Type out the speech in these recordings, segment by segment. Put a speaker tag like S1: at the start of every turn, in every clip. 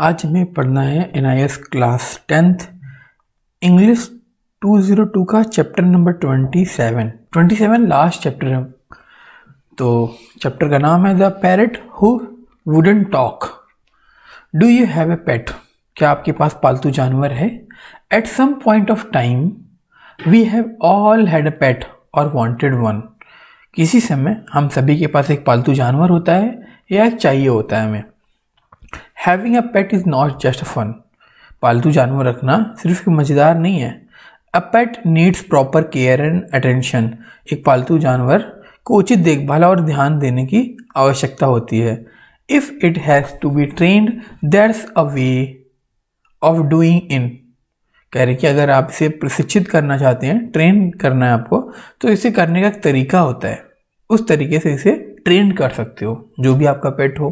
S1: आज हमें पढ़ना है एन क्लास टेंथ इंग्लिश 202 का चैप्टर नंबर 27 27 लास्ट चैप्टर है तो चैप्टर का नाम है the parrot who wouldn't talk do you have a pet क्या आपके पास पालतू जानवर है at some point of time we have all had a pet और वांटेड वन किसी समय हम सभी के पास एक पालतू जानवर होता है या चाहिए होता है हमें having a pet is not just fun पालतू जानवर रखना सिर्फ मज़ेदार नहीं है a pet needs proper care and attention एक पालतू जानवर को उचित देखभाल और ध्यान देने की आवश्यकता होती है if it has to be trained that's a way of doing इन कह रहे कि अगर आप इसे प्रशिक्षित करना चाहते हैं ट्रेन करना है आपको तो इसे करने का एक तरीका होता है उस तरीके से इसे ट्रेन कर सकते हो जो भी आपका पेट हो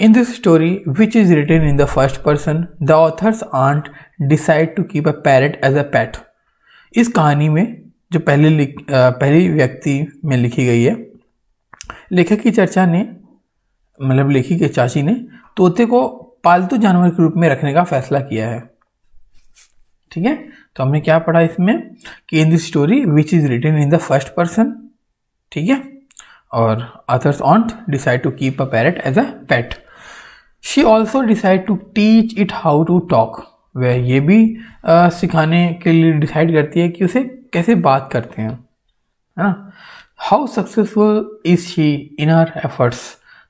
S1: in this story which is is in the first person the author's aunt decide to to keep a parrot as a इस कहानी में जो पहले uh, पहली व्यक्ति में लिखी गई है लेखक की चर्चा ने मतलब लेखी के चाची ने तोते को पालतू जानवर के रूप में रखने का फैसला किया है ठीक है तो हमने क्या पढ़ा इसमें कि in this story which is written in the first person ठीक है और author's aunt decide to keep a parrot as a pet she also decide to teach it how to talk वह ये भी आ, सिखाने के लिए डिसाइड करती है कि उसे कैसे बात करते हैं है ना how successful is she in her efforts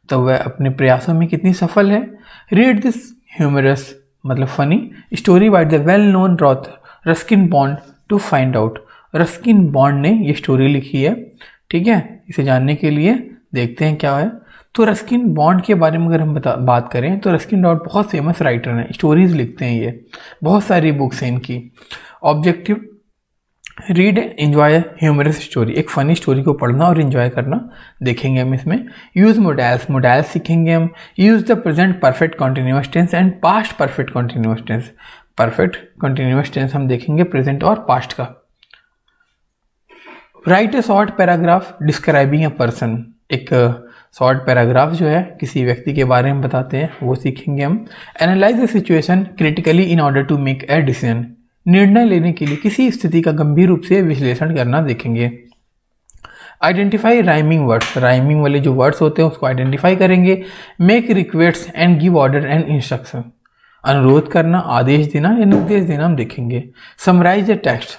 S1: तो वह अपने प्रयासों में कितनी सफल है रीड दिस ह्यूमरस मतलब funny story by the well known रॉथ Ruskin Bond to find out Ruskin Bond ने ये स्टोरी लिखी है ठीक है इसे जानने के लिए देखते हैं क्या है तो रस्किन बॉन्ड के बारे में अगर हम बता बात करें तो रस्किन डॉट बहुत फेमस राइटर हैं स्टोरीज लिखते हैं ये बहुत सारी बुक्स हैं इनकी objective read and enjoy humorous story एक फ़नी स्टोरी को पढ़ना और इन्जॉय करना देखेंगे हम इसमें यूज़ मोडाइल्स मोडाइल्स सीखेंगे हम use the present perfect continuous tense and past perfect continuous tense perfect continuous tense हम देखेंगे प्रेजेंट और पास्ट का write a short paragraph describing a person एक शॉर्ट uh, पैराग्राफ जो है किसी व्यक्ति के बारे में बताते हैं वो सीखेंगे हम analyse the situation critically in order to make a decision निर्णय लेने के लिए किसी स्थिति का गंभीर रूप से विश्लेषण करना देखेंगे आइडेंटिफाई राइमिंग वर्ड्स राइमिंग वाले जो वर्ड्स होते हैं उसको आइडेंटिफाई करेंगे make request and give order and instruction अनुरोध करना आदेश देना या निर्देश देना हम देखेंगे समराइज ए टेक्स्ट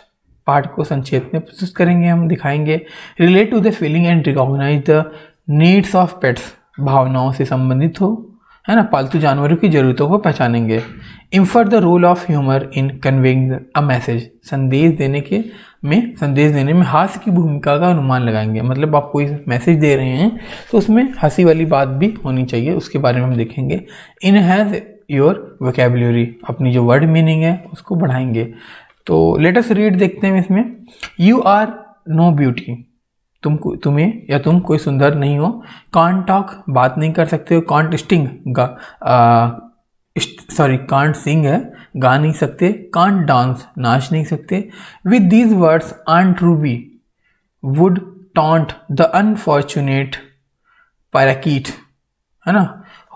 S1: पार्ट को संक्षेप में प्रस्तुत करेंगे हम दिखाएंगे relate to the feeling and recognise the needs of pets भावनाओं से संबंधित हो है ना पालतू जानवरों की ज़रूरतों को पहचानेंगे infer the role of humour in conveying a message संदेश देने के में संदेश देने में हास्य की भूमिका का अनुमान लगाएंगे मतलब आप कोई मैसेज दे रहे हैं तो उसमें हंसी वाली बात भी होनी चाहिए उसके बारे में हम देखेंगे इनहेंस योर वोकेबलरी अपनी जो वर्ड मीनिंग है उसको बढ़ाएंगे तो लेटेस्ट रीड देखते हैं इसमें यू आर नो ब्यूटी तुम तुम्हें या तुम कोई सुंदर नहीं हो कान टॉक बात नहीं कर सकते हो can't sing sorry can't sing है गा नहीं सकते कांट डांस नाच नहीं सकते with these words aunt Ruby would taunt the unfortunate parakeet है ना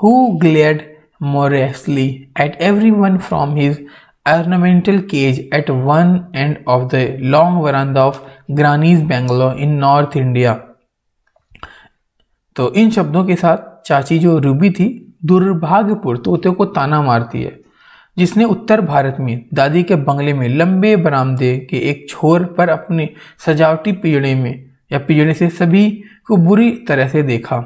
S1: who glared morosely at every one from his ornamental cage at one end of the long veranda of Granny's bungalow in North India. तो इन शब्दों के साथ चाची जो Ruby थी दुर्भाग्यपुर तोते को ताना मारती है जिसने उत्तर भारत में दादी के बंगले में लंबे बरामदे के एक छोर पर अपने सजावटी पिजड़े में या पिजड़े से सभी को बुरी तरह से देखा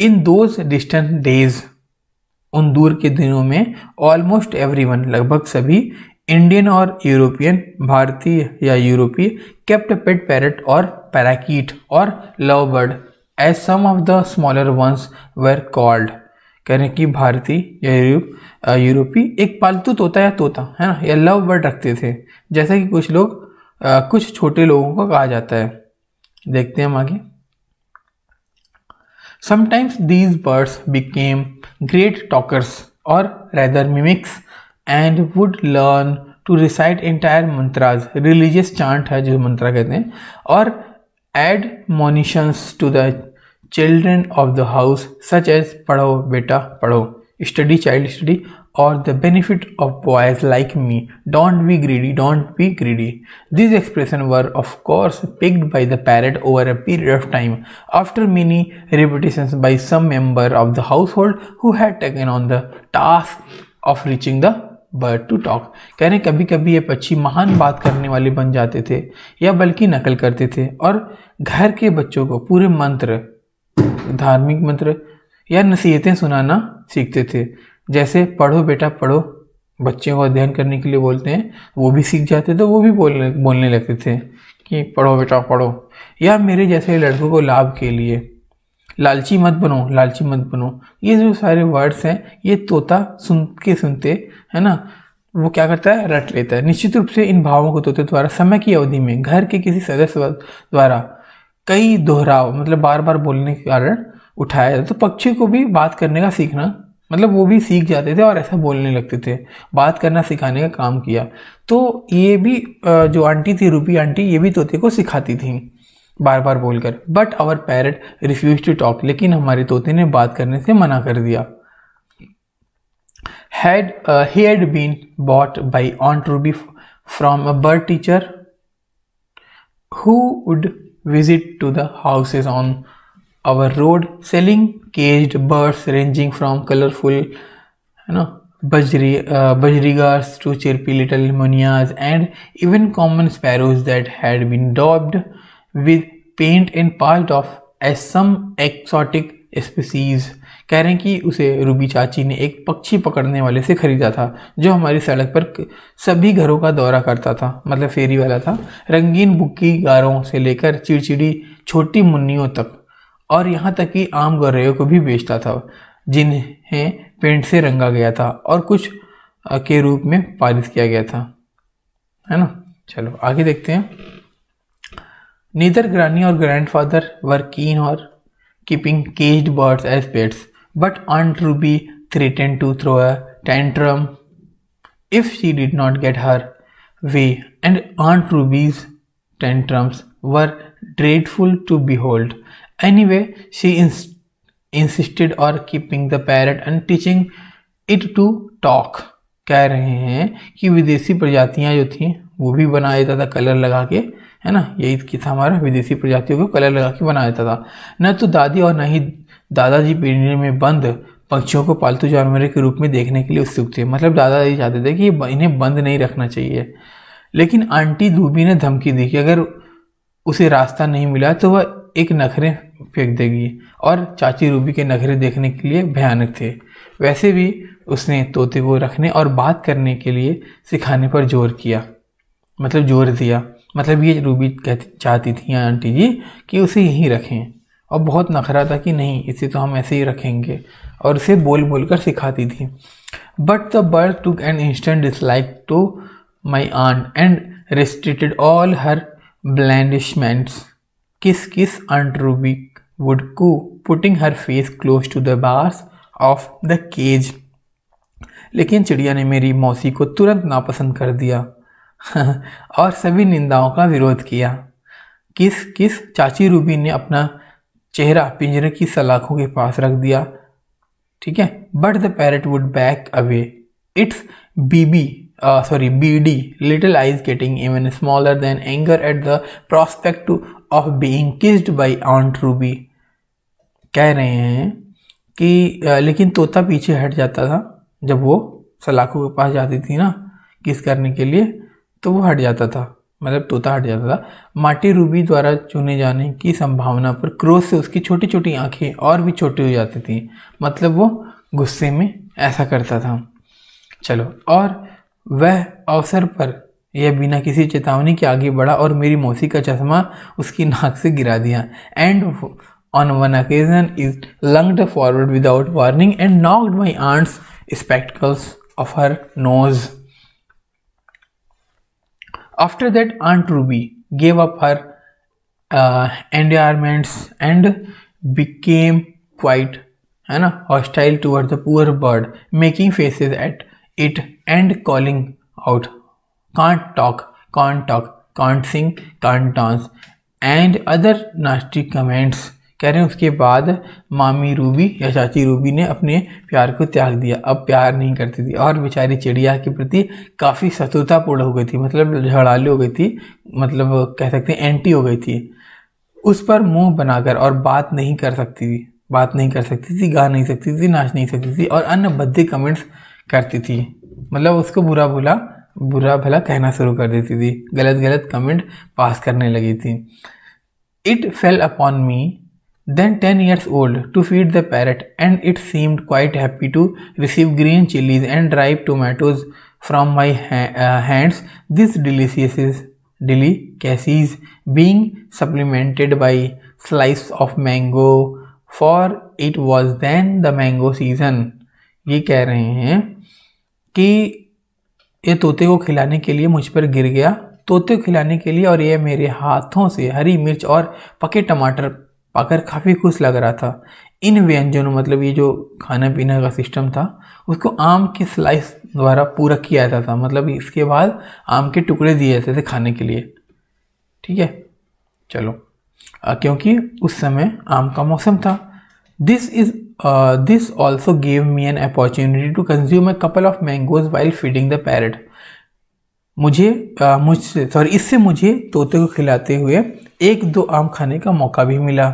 S1: इन दोज डिस्टेंट डेज उन दूर के दिनों में ऑलमोस्ट एवरीवन लगभग सभी इंडियन और यूरोपियन भारतीय या यूरोपीय केप्ट पेट पैरट और पैराकीट और love bird as some of the smaller ones were called कह रहे हैं कि भारतीय या यूरोपीय यूरोपी एक पालतू तोता या तोता है ना या लव बर्ड रखते थे जैसा कि कुछ लोग आ, कुछ छोटे लोगों को कहा जाता है देखते हैं हम आगे Sometimes these birds became great talkers or rather mimics and would learn to recite entire mantras, religious chant है जो मंत्रा कहते हैं or add monitions to the children of the house such as पढ़ो बेटा पढ़ो study child study or the benefit of boys like me. Don't be greedy, don't be greedy. These expressions were, of course, picked by the parrot over a period of time after many repetitions by some member of the household who had taken on the task of reaching the bird to talk कह रहे कभी कभी ये पक्षी महान बात करने वाले बन जाते थे या बल्कि नकल करते थे और घर के बच्चों को पूरे मंत्र धार्मिक मंत्र या नसीहतें सुनाना सीखते थे जैसे पढ़ो बेटा पढ़ो बच्चे को अध्ययन करने के लिए बोलते हैं वो भी सीख जाते तो वो भी बोलने बोलने लगते थे कि पढ़ो बेटा पढ़ो या मेरे जैसे लड़कों को लाभ के लिए लालची मत बनो लालची मत बनो ये जो सारे वर्ड्स हैं ये तोता सुन के सुनते है ना वो क्या करता है रट लेता है निश्चित रूप से इन भावों को तोते द्वारा समय की अवधि में घर के किसी सदस्य द्वारा कई दोहराव मतलब बार बार बोलने के कारण उठाया जाता तो पक्षी को भी बात करने का सीखना मतलब वो भी सीख जाते थे और ऐसा बोलने लगते थे बात करना सिखाने का काम किया तो ये भी जो आंटी थी रूपी आंटी ये भी तोते को सिखाती थी बार बार बोलकर but our parrot refuse to talk लेकिन हमारे तोते ने बात करने से मना कर दिया had he had been bought by aunt Ruby from a bird teacher who would visit to the houses on our road selling caged birds ranging from colorful you know bajri uh, budgerigars to chirpy little munias and even common sparrows that had been daubed with paint and passed off as some exotic species कह रहे हैं कि उसे Ruby चाची ने एक पक्षी पकड़ने वाले से खरीदा था जो हमारी सड़क पर सभी घरों का दौरा करता था मतलब फेरी वाला था रंगीन बुक्की गारों से लेकर चिड़चिड़ी छोटी मुन्नियों तक और यहाँ तक कि आम गर्रेयों को भी बेचता था जिन्हें पेंट से रंगा गया था और कुछ के रूप में पारित किया गया था है ना चलो आगे देखते हैं नीदर ग्रानी और ग्रैंडफादर वर कीन और keeping caged birds as pets but Aunt Ruby threatened to throw a tantrum if she did not get her way and Aunt Ruby's were dreadful to behold Anyway, she ins insisted on keeping the parrot and teaching it to talk. कह रहे हैं कि विदेशी प्रजातियां जो थी वो भी बना देता था कलर लगा के है ना यही तो किस्सा हमारा विदेशी प्रजातियों को कलर लगा के बना देता था न तो दादी और न ही दादाजी पीढ़ी में बंद पक्षियों को पालतू जानवरों के रूप में देखने के लिए उत्सुक थे मतलब दादाजी चाहते थे कि इन्हें बंद नहीं रखना चाहिए लेकिन आंटी धूबी ने धमकी दी कि अगर उसे रास्ता नहीं मिला तो वह एक नखरे फेंक देगी और चाची रूबी के नखरे देखने के लिए भयानक थे वैसे भी उसने तोते को रखने और बात करने के लिए सिखाने पर जोर किया मतलब जोर दिया मतलब ये रूबी कहती चाहती थी आंटी जी कि उसे यहीं रखें और बहुत नखरा था कि नहीं इसे तो हम ऐसे ही रखेंगे और उसे बोल बोल कर सिखाती थी but the bird took an instant dislike to my aunt and restricted all her blandishments kiss kiss aunt Ruby would coo putting her face close to the bars of the cage लेकिन चिड़िया ने मेरी मौसी को तुरंत नापसंद कर दिया और सभी निंदाओं का विरोध किया किस किस चाची रूबी ने अपना चेहरा पिंजरे की सलाखों के पास रख दिया ठीक है but the parrot would back away its beady sorry beady little eyes getting even smaller then anger at the prospect of being kissed by aunt Ruby कह रहे हैं कि लेकिन तोता पीछे हट जाता था जब वो सलाखों के पास जाती थी ना किस करने के लिए तो वो हट जाता था मतलब तोता हट जाता था माटी रूबी द्वारा चुने जाने की संभावना पर क्रोध से उसकी छोटी छोटी आंखें और भी छोटी हो जाती थी मतलब वो गुस्से में ऐसा करता था चलो और वह अवसर पर यह बिना किसी चेतावनी के आगे बढ़ा और मेरी मौसी का चश्मा उसकी नाक से गिरा दिया and on one occasion is lunged forward without warning and knocked my aunt's spectacles off her nose. After that, Aunt Ruby gave up her uh, endearments and became quite hostile towards the poor bird, making faces at it and calling out, Can't talk, can't talk, can't sing, can't dance, and other nasty comments. कह रहे हैं उसके बाद मामी Ruby या चाची Ruby ने अपने प्यार को त्याग दिया अब प्यार नहीं करती थी और बेचारी चिड़िया के प्रति काफ़ी शत्रुतापूर्ण हो गई थी मतलब झड़ाली हो गई थी मतलब कह सकते हैं एंटी हो गई थी उस पर मुंह बनाकर और बात नहीं कर सकती थी बात नहीं कर सकती थी गा नहीं सकती थी नाच नहीं सकती थी और अन्य बद्दे कमेंट्स करती थी मतलब उसको बुरा भुला बुरा भला कहना शुरू कर देती थी गलत गलत कमेंट पास करने लगी थी it fell upon me then 10 years old to feed the parrot and it seemed quite happy to receive green chilies and ripe tomatoes from my ha uh, hands this delicious delicacies being supplemented by slice of mango for it was then the mango season ye keh rahe hain ki ye tote ko khilane ke liye mujh par gir gaya तोते खिलाने के लिए और ये मेरे हाथों से हरी मिर्च और पके टमाटर पाकर काफ़ी खुश लग रहा था इन व्यंजनों मतलब ये जो खाना पीना का सिस्टम था उसको आम के स्लाइस द्वारा पूरा किया जाता था मतलब इसके बाद आम के टुकड़े दिए जाते थे खाने के लिए ठीक है चलो आ, क्योंकि उस समय आम का मौसम था this is this also gave me an opportunity to consume a couple of mangoes while feeding the parrot मुझे मुझसे सॉरी इससे मुझे तोते को खिलाते हुए एक दो आम खाने का मौका भी मिला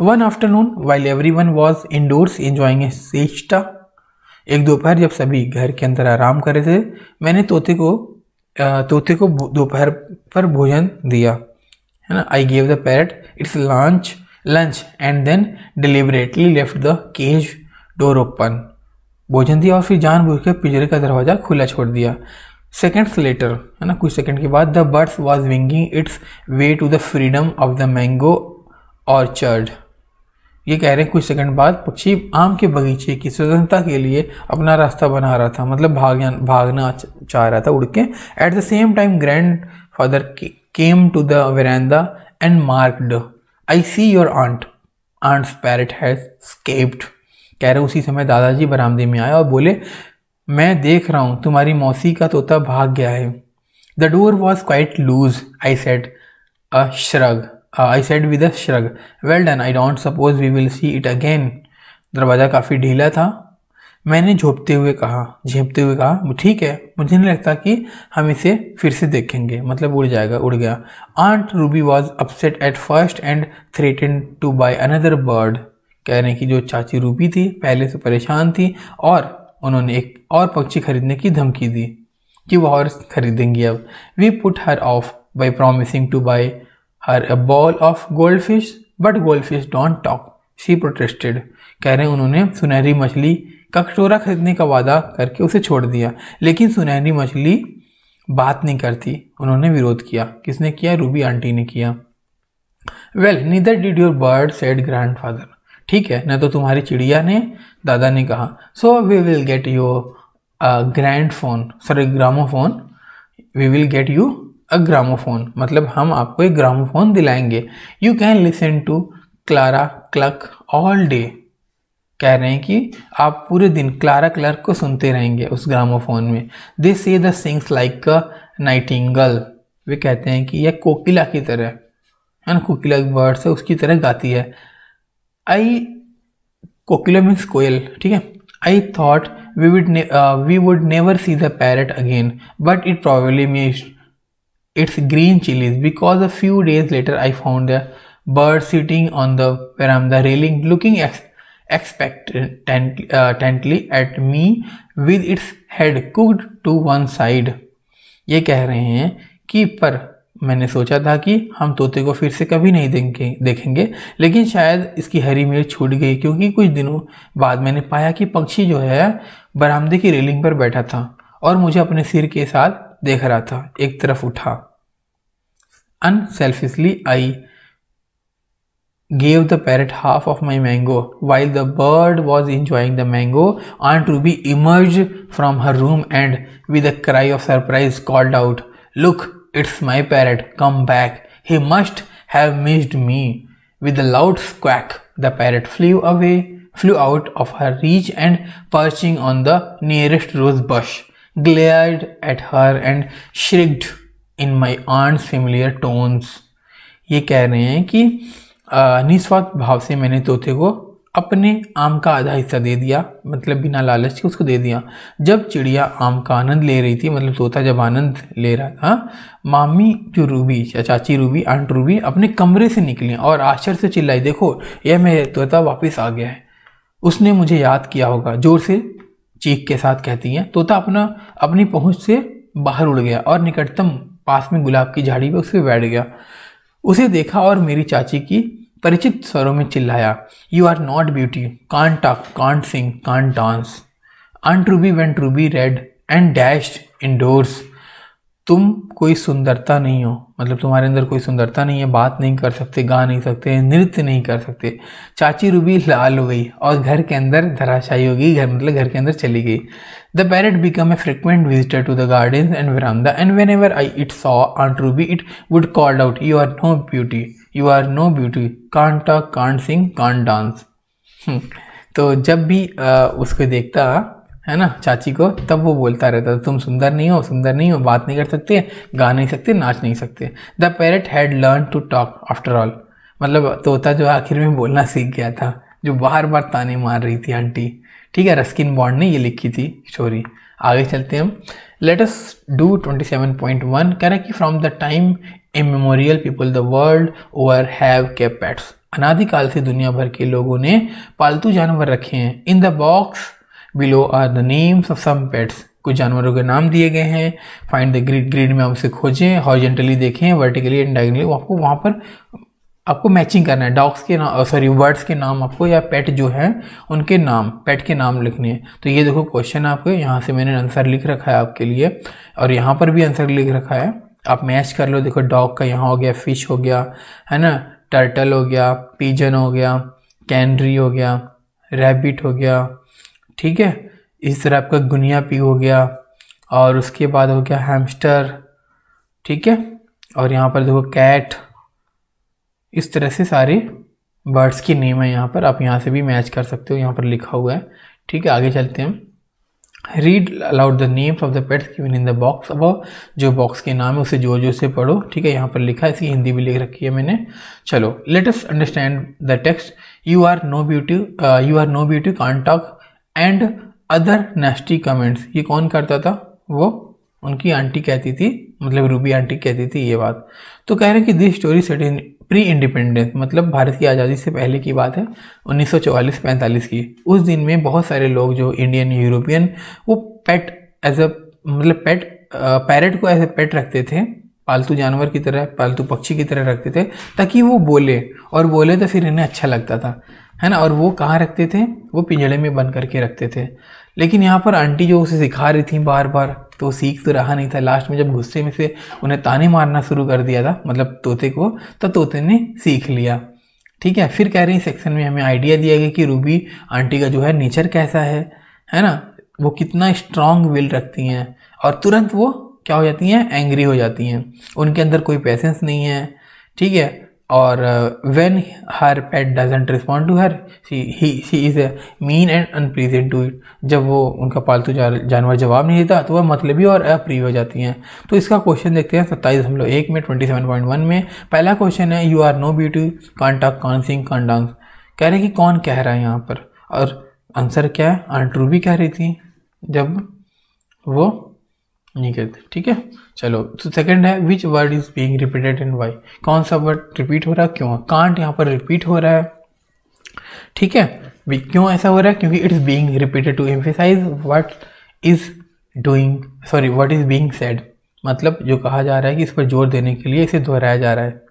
S1: one afternoon while every one was indoors enjoying siesta एक दोपहर जब सभी घर के अंदर आराम कर रहे थे मैंने तोते को तोते को दोपहर पर भोजन दिया है ना I gave the parrot its lunch lunch and then deliberately left the cage door open भोजन दिया और फिर जानबूझ के पिंजरे का दरवाज़ा खुला छोड़ दिया सेकेंड्स लेटर है ना कुछ सेकेंड के बाद the birds was winging its way to the freedom of the mango orchard ये कह रहे हैं कुछ सेकंड बाद पक्षी आम के बगीचे की स्वतंत्रता के लिए अपना रास्ता बना रहा था मतलब भाग भागना चाह रहा था उड़ के at the same time grandfather came to the veranda and marked I see your aunt aunt's parrot has escaped कह रहे उसी समय दादाजी बरामदे में आए और बोले मैं देख रहा हूँ तुम्हारी मौसी का तोता भाग गया है the door was quite loose I said a shrug I said with a shrug well done I don't suppose we will see it again दरवाज़ा काफ़ी ढीला था मैंने झोंपते हुए कहा झेपते हुए कहा ठीक है मुझे नहीं लगता कि हम इसे फिर से देखेंगे मतलब उड़ जाएगा उड़ गया aunt Ruby was upset at first and threaten to buy another bird कह रहे हैं कि जो चाची रूबी थी पहले से परेशान थी और उन्होंने एक और पक्षी खरीदने की धमकी दी कि वह और खरीदेंगी अब we put her off by promising to buy her a bowl of goldfish but goldfish don't talk she protested कह रहे हैं उन्होंने सुनहरी मछली का कटोरा खरीदने का वादा करके उसे छोड़ दिया लेकिन सुनहरी मछली बात नहीं करती उन्होंने विरोध किया किसने किया रूबी आंटी ने किया well neither did your bird said grandfather ठीक है ना तो तुम्हारी चिड़िया ने दादा ने कहा so we will get you a grand phone sorry gramophone we will get you a gramophone मतलब हम आपको एक ग्रामोफोन दिलाएंगे you can listen to Clara Cluck all day कह रहे हैं कि आप पूरे दिन क्लारा क्लर्क को सुनते रहेंगे उस ग्रामोफोन में they say the sings like a nightingale वे कहते हैं कि यह कोकिला की तरह है ना कोकिला बर्ड्स है उसकी तरह गाती है आई कोकिलोमिक्स कोयल ठीक है I thought we would we would never see the parrot again but it probably me its green chillies because a few days later I found the bird sitting on the पैराम the railing looking expectantly at me with its head cocked to one side ये कह रहे हैं कि पर मैंने सोचा था कि हम तोते को फिर से कभी नहीं देंगे देखेंगे लेकिन शायद इसकी हरी मिर्च छूट गई क्योंकि कुछ दिनों बाद मैंने पाया कि पक्षी जो है बरामदे की रेलिंग पर बैठा था और मुझे अपने सिर के साथ देख रहा था एक तरफ उठा unselfishly I gave the parrot half of my mango while the bird was enjoying the mango aunt Ruby emerge from her room and with a cry of surprise called out look it's my parrot come back he must have missed me with loud squawk the parrot flew away flew out of her reach and perching on the nearest rose bush glared at her and shrieked in my aunt similar tones ये कह रहे हैं कि निस्वार्थ भाव से मैंने तोते को अपने आम का आधा हिस्सा दे दिया मतलब बिना लालच के उसको दे दिया जब चिड़िया आम का आनंद ले रही थी मतलब तोता जब आनंद ले रहा था मामी जो रूबी चाची रूबी आंट रूबी अपने कमरे से निकली और आश्चर्य से चिल्लाई देखो यह मेरे तोता वापस आ गया है उसने मुझे याद किया होगा जोर से चीख के साथ कहती हैं तोता अपना अपनी पहुंच से बाहर उड़ गया और निकटतम पास में गुलाब की झाड़ी पर उस पर बैठ गया उसे देखा और मेरी चाची की परिचित स्वरों में चिल्लाया you are not beauty can't talk can't sing can't dance aunt Ruby went Ruby red and dashed doors तुम कोई सुंदरता नहीं हो मतलब तुम्हारे अंदर कोई सुंदरता नहीं है बात नहीं कर सकते गा नहीं सकते नृत्य नहीं कर सकते चाची रूबी लाल हो गई और घर के अंदर धराशाई हो गई घर मतलब घर के अंदर चली गई the parrot become a frequent visitor to the garden and वरामदा and whenever I it saw aunt Ruby it would called out you are no beauty you are no beauty can't talk can't sing can't dance तो जब भी आ, उसको देखता है ना चाची को तब वो बोलता रहता था तुम सुंदर नहीं हो सुंदर नहीं हो बात नहीं कर सकते गा नहीं सकते नाच नहीं सकते the parrot had learn to talk after all मतलब तोता जो आखिर में बोलना सीख गया था जो बार बार ताने मार रही थी आंटी ठीक है रस्किन बॉन्ड ने ये लिखी थी स्टोरी आगे चलते हैं हम पॉइंट वन कह रहे कि from the time immemorial people the world over have के पेट्स अनादिकाल से दुनिया भर के लोगों ने पालतू जानवर रखे हैं in the box below are the names of some pets कुछ जानवरों के नाम दिए गए हैं फाइंड द ग्रीड ग्रीड में आप उसे खोजें हॉर्जेंटली देखें वर्टिकली एंड डायगनली आपको वहाँ पर आपको मैचिंग करना है डॉग्स के नाम सॉरी वर्ड्स के नाम आपको या पेट जो है उनके नाम पेट के नाम लिखने हैं तो ये देखो क्वेश्चन आपके यहाँ से मैंने आंसर लिख रखा है आपके लिए और यहाँ पर भी आंसर लिख रखा है आप मैच कर लो देखो डॉग का यहाँ हो गया फ़िश हो गया है ना टर्टल हो गया पीजन हो गया कैनरी हो गया रैबिट हो गया ठीक है इस तरह आपका गुनिया पी हो गया और उसके बाद हो गया हैमस्टर ठीक है और यहाँ पर देखो कैट इस तरह से सारे बर्ड्स की नेम है यहाँ पर आप यहाँ से भी मैच कर सकते हो यहाँ पर लिखा हुआ है ठीक है आगे चलते हैं हम read aloud the names of the pets given in the box अब जो बॉक्स के नाम है उसे जोर जोर से पढ़ो ठीक है यहाँ पर लिखा है इसकी हिंदी भी लिख रखी है मैंने चलो let us understand the text you are no beauty you are no beauty can't talk and other nasty comments ये कौन करता था वो उनकी आंटी कहती थी मतलब रूबी आंटी कहती थी ये बात तो कह रहे हैं कि this story set in pre independence मतलब भारत की आज़ादी से पहले की बात है 1944-45 की उस दिन में बहुत सारे लोग जो इंडियन यूरोपियन वो पेट एज मतलब अ मतलब पेट पैरट को एज ए पेट रखते थे पालतू जानवर की तरह पालतू पक्षी की तरह रखते थे ताकि वो बोले और बोले तो फिर इन्हें अच्छा लगता था है ना और वो कहाँ रखते थे वो पिंजड़े में बंद करके रखते थे लेकिन यहाँ पर आंटी जो उसे सिखा रही थी बार बार तो सीख तो रहा नहीं था लास्ट में जब गुस्से में से उन्हें ताने मारना शुरू कर दिया था मतलब तोते को तो तोते ने सीख लिया ठीक है फिर कह रही सेक्शन में हमें आइडिया दिया गया कि रूबी आंटी का जो है नेचर कैसा है है ना वो कितना स्ट्रांग विल रखती हैं और तुरंत वो क्या हो जाती हैं एंग्री हो जाती हैं उनके अंदर कोई पैसेंस नहीं है ठीक है और when her pet doesn't respond to her she he she is a mean and unpleasant to it जब वो उनका पालतू जानवर जवाब नहीं देता तो वह मतलबी और अप्रिय हो जाती हैं तो इसका क्वेश्चन देखते हैं सत्ताईस दशमलव एक में ट्वेंटी सेवन पॉइंट वन में पहला क्वेश्चन है you are no beauty can't talk can't sing can't dance कह रहे कि कौन कह रहा है यहाँ पर और आंसर क्या है आंट्रू भी कह रही थी जब वो नहीं कहते ठीक है चलो तो सेकंड है which word is being repeated and why कौन सा वर्ड रिपीट हो रहा है क्यों कांट यहाँ पर रिपीट हो रहा है ठीक है क्यों ऐसा हो रहा है क्योंकि it is being repeated to emphasise what is doing sorry what is being said मतलब जो कहा जा रहा है कि इस पर जोर देने के लिए इसे दोहराया जा रहा है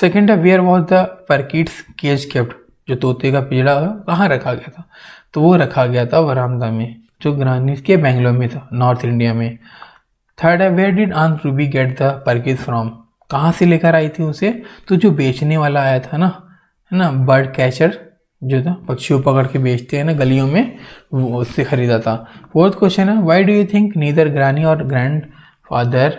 S1: सेकेंड है where was the parakeet's cage kept जो तोते का पिजड़ा कहाँ रखा गया था तो वो रखा गया था वरामदा में जो ग्रानी के बेंगलोर में था नॉर्थ इंडिया में थर्ड है where did aunt Ruby get the parakeet from कहाँ से लेकर आई थी उसे तो जो बेचने वाला आया था ना है ना बर्ड कैचर जो था पक्षियों पकड़ के बेचते हैं ना गलियों में वो उससे ख़रीदा था फोर्थ क्वेश्चन है why do you think neither granny or grandfather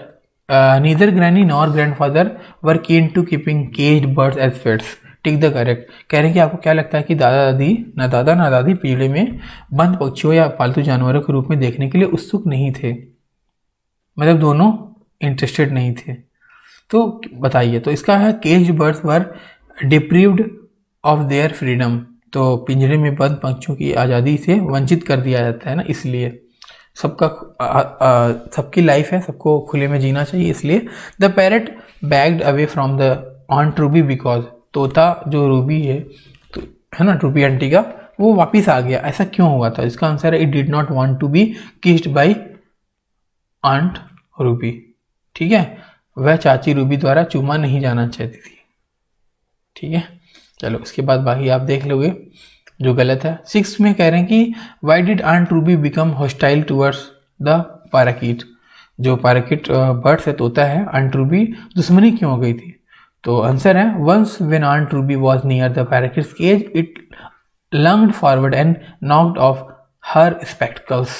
S1: neither granny nor grandfather were keen to keeping cage birds as pets tick the correct कह रहे हैं कि आपको क्या लगता है कि दादा दादी ना दादा ना दादी पिंजड़े में बंद पक्षियों या पालतू जानवरों के रूप में देखने के लिए उत्सुक नहीं थे मतलब दोनों इंटरेस्टेड नहीं थे तो बताइए तो इसका है cage birds were deprived of their freedom तो पिंजरे में बंद पंक्षियों की आज़ादी से वंचित कर दिया जाता है ना इसलिए सबका सबकी लाइफ है सबको खुले में जीना चाहिए इसलिए the parrot begged away from the aunt Ruby because तोता जो रूबी है तो है ना रूबी आंटी का वो वापस आ गया ऐसा क्यों हुआ था इसका आंसर है it did not want to be kissed by aunt Ruby ठीक है वह चाची रूबी द्वारा चूमा नहीं जाना चाहती थी ठीक है चलो इसके बाद बाकी आप देख लोगे जो गलत है सिक्स में कह रहे हैं कि why did aunt Ruby become hostile towards the parakeet जो पाराकीट बर्ड्स है तोता है आंट रूबी दुश्मनी क्यों हो गई थी तो आंसर है once when aunt Ruby was near the edge it lunged forward and knocked off her spectacles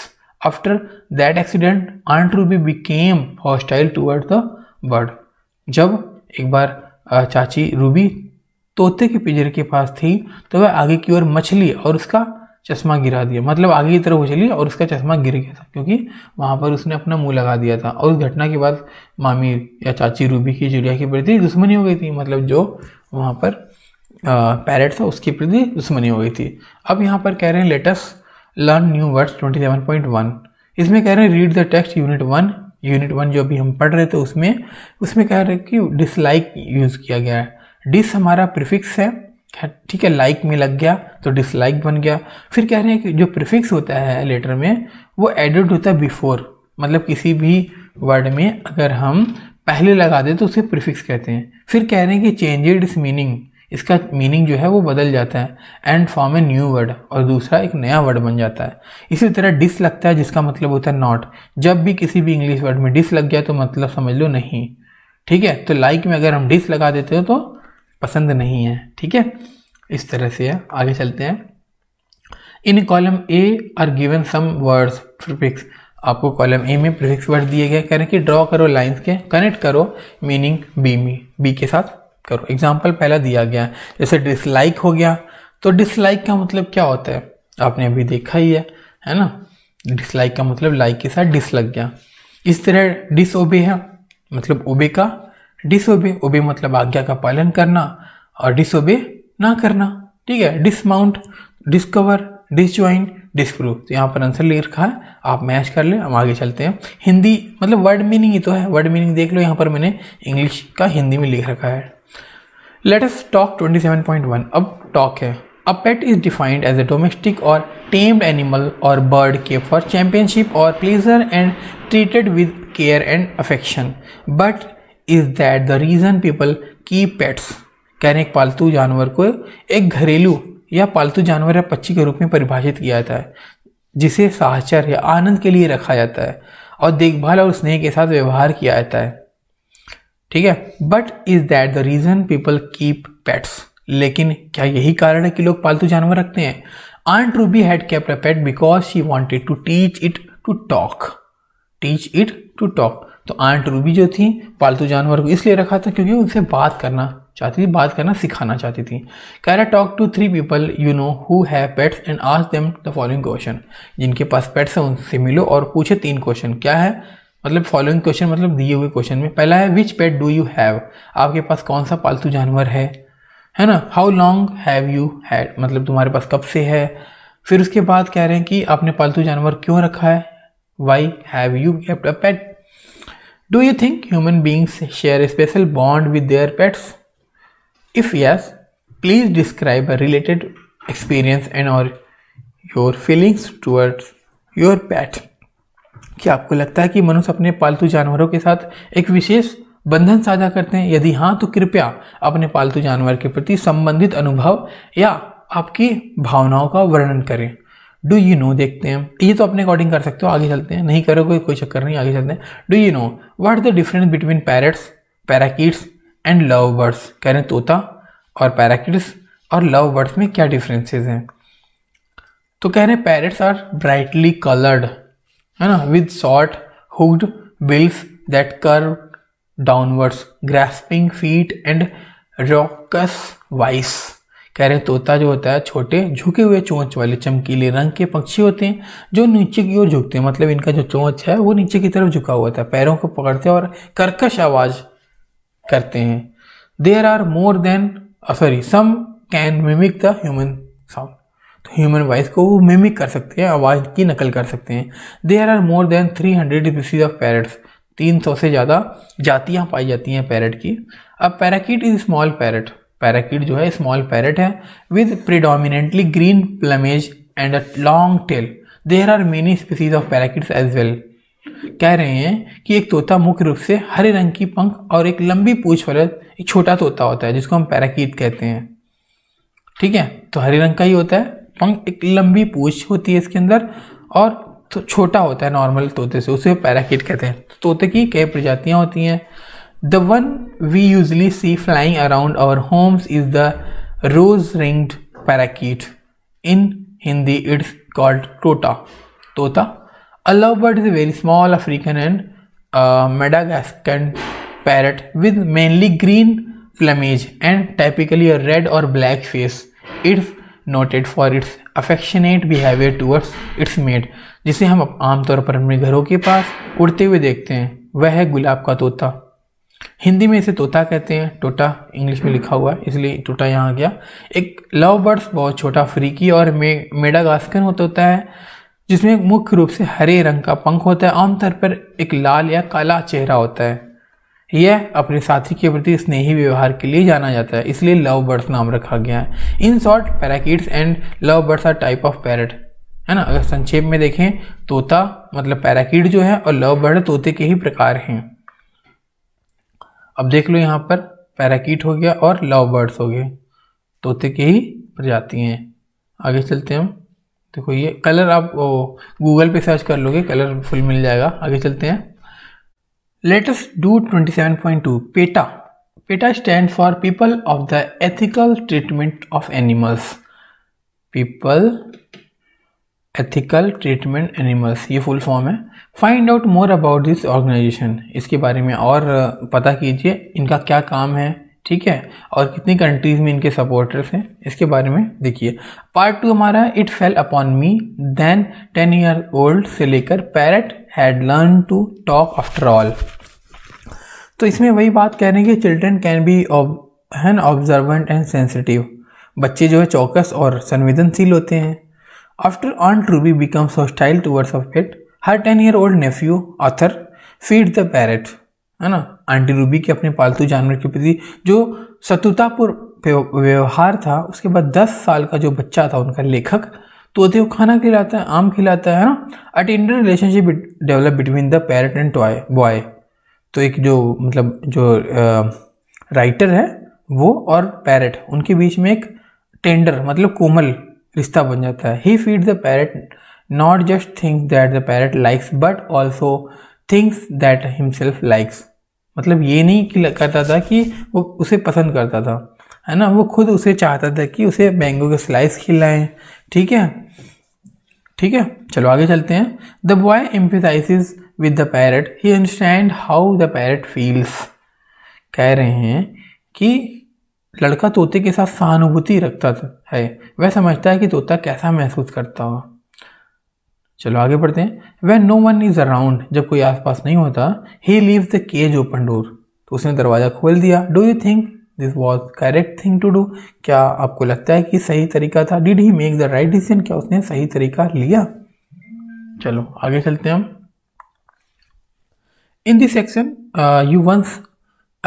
S1: after that accident aunt Ruby became hostile toward the bird जब एक बार चाची रूबी तोते के पिंजरे के पास थी तो वह आगे की ओर मछली और उसका चश्मा गिरा दिया मतलब आगे की तरफ उछली और उसका चश्मा गिर गया था क्योंकि वहाँ पर उसने अपना मुंह लगा दिया था और उस घटना के बाद मामी या चाची रूबी की चिड़िया के प्रति दुश्मनी हो गई थी मतलब जो वहाँ पर पैरट था उसके प्रति दुश्मनी हो गई थी अब यहाँ पर कह रहे हैं let's learn new words twenty seven point one इसमें कह रहे हैं read the text unit one unit one जो अभी हम पढ़ रहे थे उसमें उसमें कह रहे हैं कि डिसलाइक यूज़ किया गया है डिस हमारा प्रिफिक्स है ठीक है लाइक में लग गया तो डिसलाइक बन गया फिर कह रहे हैं कि जो प्रिफिक्स होता है लेटर में वो एडिड होता है बिफोर मतलब किसी भी वर्ड में अगर हम पहले लगा दें तो उसे प्रिफिक्स कहते हैं फिर कह रहे हैं कि चेंजेड इस मीनिंग इसका मीनिंग जो है वो बदल जाता है and form a new word और दूसरा एक नया वर्ड बन जाता है इसी तरह डिस लगता है जिसका मतलब होता है नॉट जब भी किसी भी इंग्लिश वर्ड में डिस लग गया तो मतलब समझ लो नहीं ठीक है तो लाइक like में अगर हम डिस लगा देते हो तो पसंद नहीं है ठीक है इस तरह से है आगे चलते हैं in column A are given some words prefix आपको कॉलम ए में प्रिफिक्स वर्ड दिए गए करें कि ड्रॉ करो लाइंस के कनेक्ट करो मीनिंग बी में बी के साथ करो एग्जांपल पहला दिया गया है जैसे डिसलाइक हो गया तो डिसलाइक का मतलब क्या होता है आपने अभी देखा ही है है ना डिसलाइक का मतलब लाइक के साथ डिस लग गया इस तरह डिसओबे है मतलब ओबे का डिसोबे ओबे मतलब आज्ञा का पालन करना और डिसोबे ना करना ठीक है डिसमाउंट डिस्कवर डिसज्वाइन डिस्प्रूव तो यहाँ पर आंसर ले रखा है आप मैच कर लें हम आगे चलते हैं हिंदी मतलब वर्ड मीनिंग ही तो है वर्ड मीनिंग देख लो यहाँ पर मैंने इंग्लिश का हिंदी में लिख रखा है लेट सेवन टॉक वन अब टॉक है a pet is defined as a domestic or tamed animal or bird के for championship or pleasure and treated with care and affection but is that the reason people की pets यानी एक पालतू जानवर को एक घरेलू या पालतू जानवर या पक्षी के रूप में परिभाषित किया जाता है जिसे साहचर या आनंद के लिए रखा जाता है और देखभाल और स्नेह के साथ व्यवहार किया जाता है ठीक है but is that the reason people keep pets लेकिन क्या यही कारण है कि लोग पालतू जानवर रखते हैं aunt Ruby had kept pat pet because she wanted to teach it to talk teach it to talk तो आंट रूबी जो थी पालतू जानवर को इसलिए रखा था क्योंकि उनसे बात करना चाहती थी बात करना सिखाना चाहती थी कैरा talk to three people you know who have pets and ask them the following question जिनके पास पेट्स हैं उनसे मिलो और पूछे तीन क्वेश्चन क्या है मतलब फॉलोइंग क्वेश्चन मतलब दिए हुए क्वेश्चन में पहला है which pet do you have आपके पास कौन सा पालतू जानवर है है ना how long have you had मतलब तुम्हारे पास कब से है फिर उसके बाद कह रहे हैं कि आपने पालतू जानवर क्यों रखा है why have you kept a pet Do you think human beings share a special bond with their pets? If yes, please describe a related experience and or your feelings towards your pet. क्या आपको लगता है कि मनुष्य अपने पालतू जानवरों के साथ एक विशेष बंधन साझा करते हैं यदि हाँ तो कृपया अपने पालतू जानवर के प्रति संबंधित अनुभव या आपकी भावनाओं का वर्णन करें डू यू नो देखते हैं ये तो अपने अकॉर्डिंग कर सकते हो आगे चलते हैं नहीं करोगे कोई चक्कर नहीं आगे चलते हैं do you know what the difference between parrots parakeets and love birds कह रहे हैं तोता और पैराकिट्स और लव बर्ड्स में क्या डिफरेंसेस हैं तो कह रहे हैं पैरट्स आर ब्राइटली कलर्ड है ना with short hooked bills that curve downwards grasping feet and raucous voice कह रहे तोता जो होता है छोटे झुके हुए चोंच वाले चमकीले रंग के पक्षी होते हैं जो नीचे की ओर झुकते हैं मतलब इनका जो चोंच है वो नीचे की तरफ झुका हुआ होता है पैरों को पकड़ते हैं और कर्कश आवाज़ करते हैं there are more than sorry some can mimic the human sound तो ह्यूमन वॉइस को वो मिमिक कर सकते हैं आवाज़ की नकल कर सकते हैं there are more than three hundred species of parrots तीन सौ से ज़्यादा जातियाँ पाई जाती हैं पैरट की अब parakeet is small parrot parakeet जो है स्मॉल पैरट है with predominantly green plumage and a long tail there are many species of parakeets as well कह रहे हैं कि एक तोता मुख्य रूप से हरे रंग की पंख और एक लंबी पूछ वाले एक छोटा तोता होता है जिसको हम पैराकीट कहते हैं ठीक है तो हरे रंग का ही होता है पंख एक लंबी पूछ होती है इसके अंदर और तो छोटा होता है नॉर्मल तोते से उसे पैराकिट कहते हैं तोते की कई प्रजातियाँ होती हैं The one we usually see flying around our homes is the rose-ringed parakeet. In Hindi, it's called tota. Tota. A lovebird is a very small African and uh, Madagascan parrot with mainly green plumage and typically a red or black face. It's noted for its affectionate behaviour towards its mate जिसे हम आमतौर पर अपने घरों के पास उड़ते हुए देखते हैं वह है गुलाब का तोता हिंदी में इसे तोता कहते हैं टोटा इंग्लिश में लिखा हुआ है इसलिए टोटा यहाँ आ गया एक लव बर्ड्स बहुत छोटा फ्रीकी और मे मेडागास्कर होता होता है जिसमें मुख्य रूप से हरे रंग का पंख होता है आमतौर पर एक लाल या काला चेहरा होता है यह अपने साथी के प्रति स्नेही व्यवहार के लिए जाना जाता है इसलिए लव बर्ड्स नाम रखा गया है in short parakeets and love birds are type of parrot है ना अगर संक्षेप में देखें तोता मतलब पैराकिड जो है और लव बर्ड तोते के ही प्रकार हैं अब देख लो यहाँ पर पैराकीट हो गया और लव बर्ड्स हो गए तोते की ही प्रजाति हैं आगे चलते हैं हम देखो ये कलर आप गूगल पे सर्च कर लोगे कलर फुल मिल जाएगा आगे चलते हैं latest do 27.2 PETA PETA stand for people of the ethical treatment of animals people ethical treatment animals ये फुल फॉर्म है find out more about this organisation इसके बारे में और पता कीजिए इनका क्या काम है ठीक है और कितनी कंट्रीज़ में इनके सपोर्टर्स हैं इसके बारे में देखिए पार्ट टू हमारा it fell upon me then ten year old से लेकर parrot had learn to talk after all तो इसमें वही बात कह रहे हैं कि चिल्ड्रेन कैन बी हैन ऑब्जर्वेंट एंड सेंसिटिव बच्चे जो है चौकस और संवेदनशील होते हैं After Aunt Ruby becomes hostile towards her pet, her 10-year-old nephew Arthur feeds the parrot. है ना आंटी रूबी के अपने पालतू जानवर के प्रति जो शत्रुतापुर व्यवहार था उसके बाद दस साल का जो बच्चा था उनका लेखक तोते को खाना खिलाता है आम खिलाता है ना a tender relationship develop between the parent and toy boy तो एक जो मतलब जो आ, राइटर है वो और पैरट उनके बीच में एक टेंडर मतलब कोमल रिश्ता बन जाता है he feed the parrot not just things that the parrot likes but also things that himself likes मतलब ये नहीं करता था कि वो उसे पसंद करता था है ना वो खुद उसे चाहता था कि उसे मैंगो के स्लाइस खिलाएं ठीक है ठीक है चलो आगे चलते हैं the boy emphasise with the parrot he understand how the parrot feels कह रहे हैं कि लड़का तोते के साथ सहानुभूति रखता है वह समझता है कि तोता कैसा महसूस करता हो चलो आगे बढ़ते हैं वह नो वन इज अराउंड जब कोई आसपास नहीं होता he leave the cage open door तो उसने दरवाज़ा खोल दिया do you think this was correct thing to do क्या आपको लगता है कि सही तरीका था did he make the right decision क्या उसने सही तरीका लिया चलो आगे चलते हैं हम in this section you once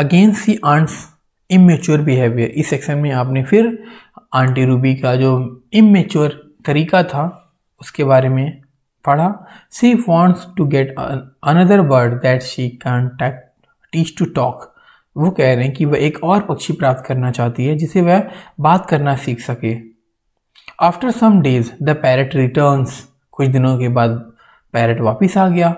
S1: against see aunt's immature behaviour इस सेक्शन में आपने फिर आंटी रूबी का जो इमेच्योर तरीका था उसके बारे में पढ़ा she wants to get another bird that she can teach to talk वो कह रहे हैं कि वह एक और पक्षी प्राप्त करना चाहती है जिसे वह बात करना सीख सके after some days the parrot returns कुछ दिनों के बाद पैरट वापस आ गया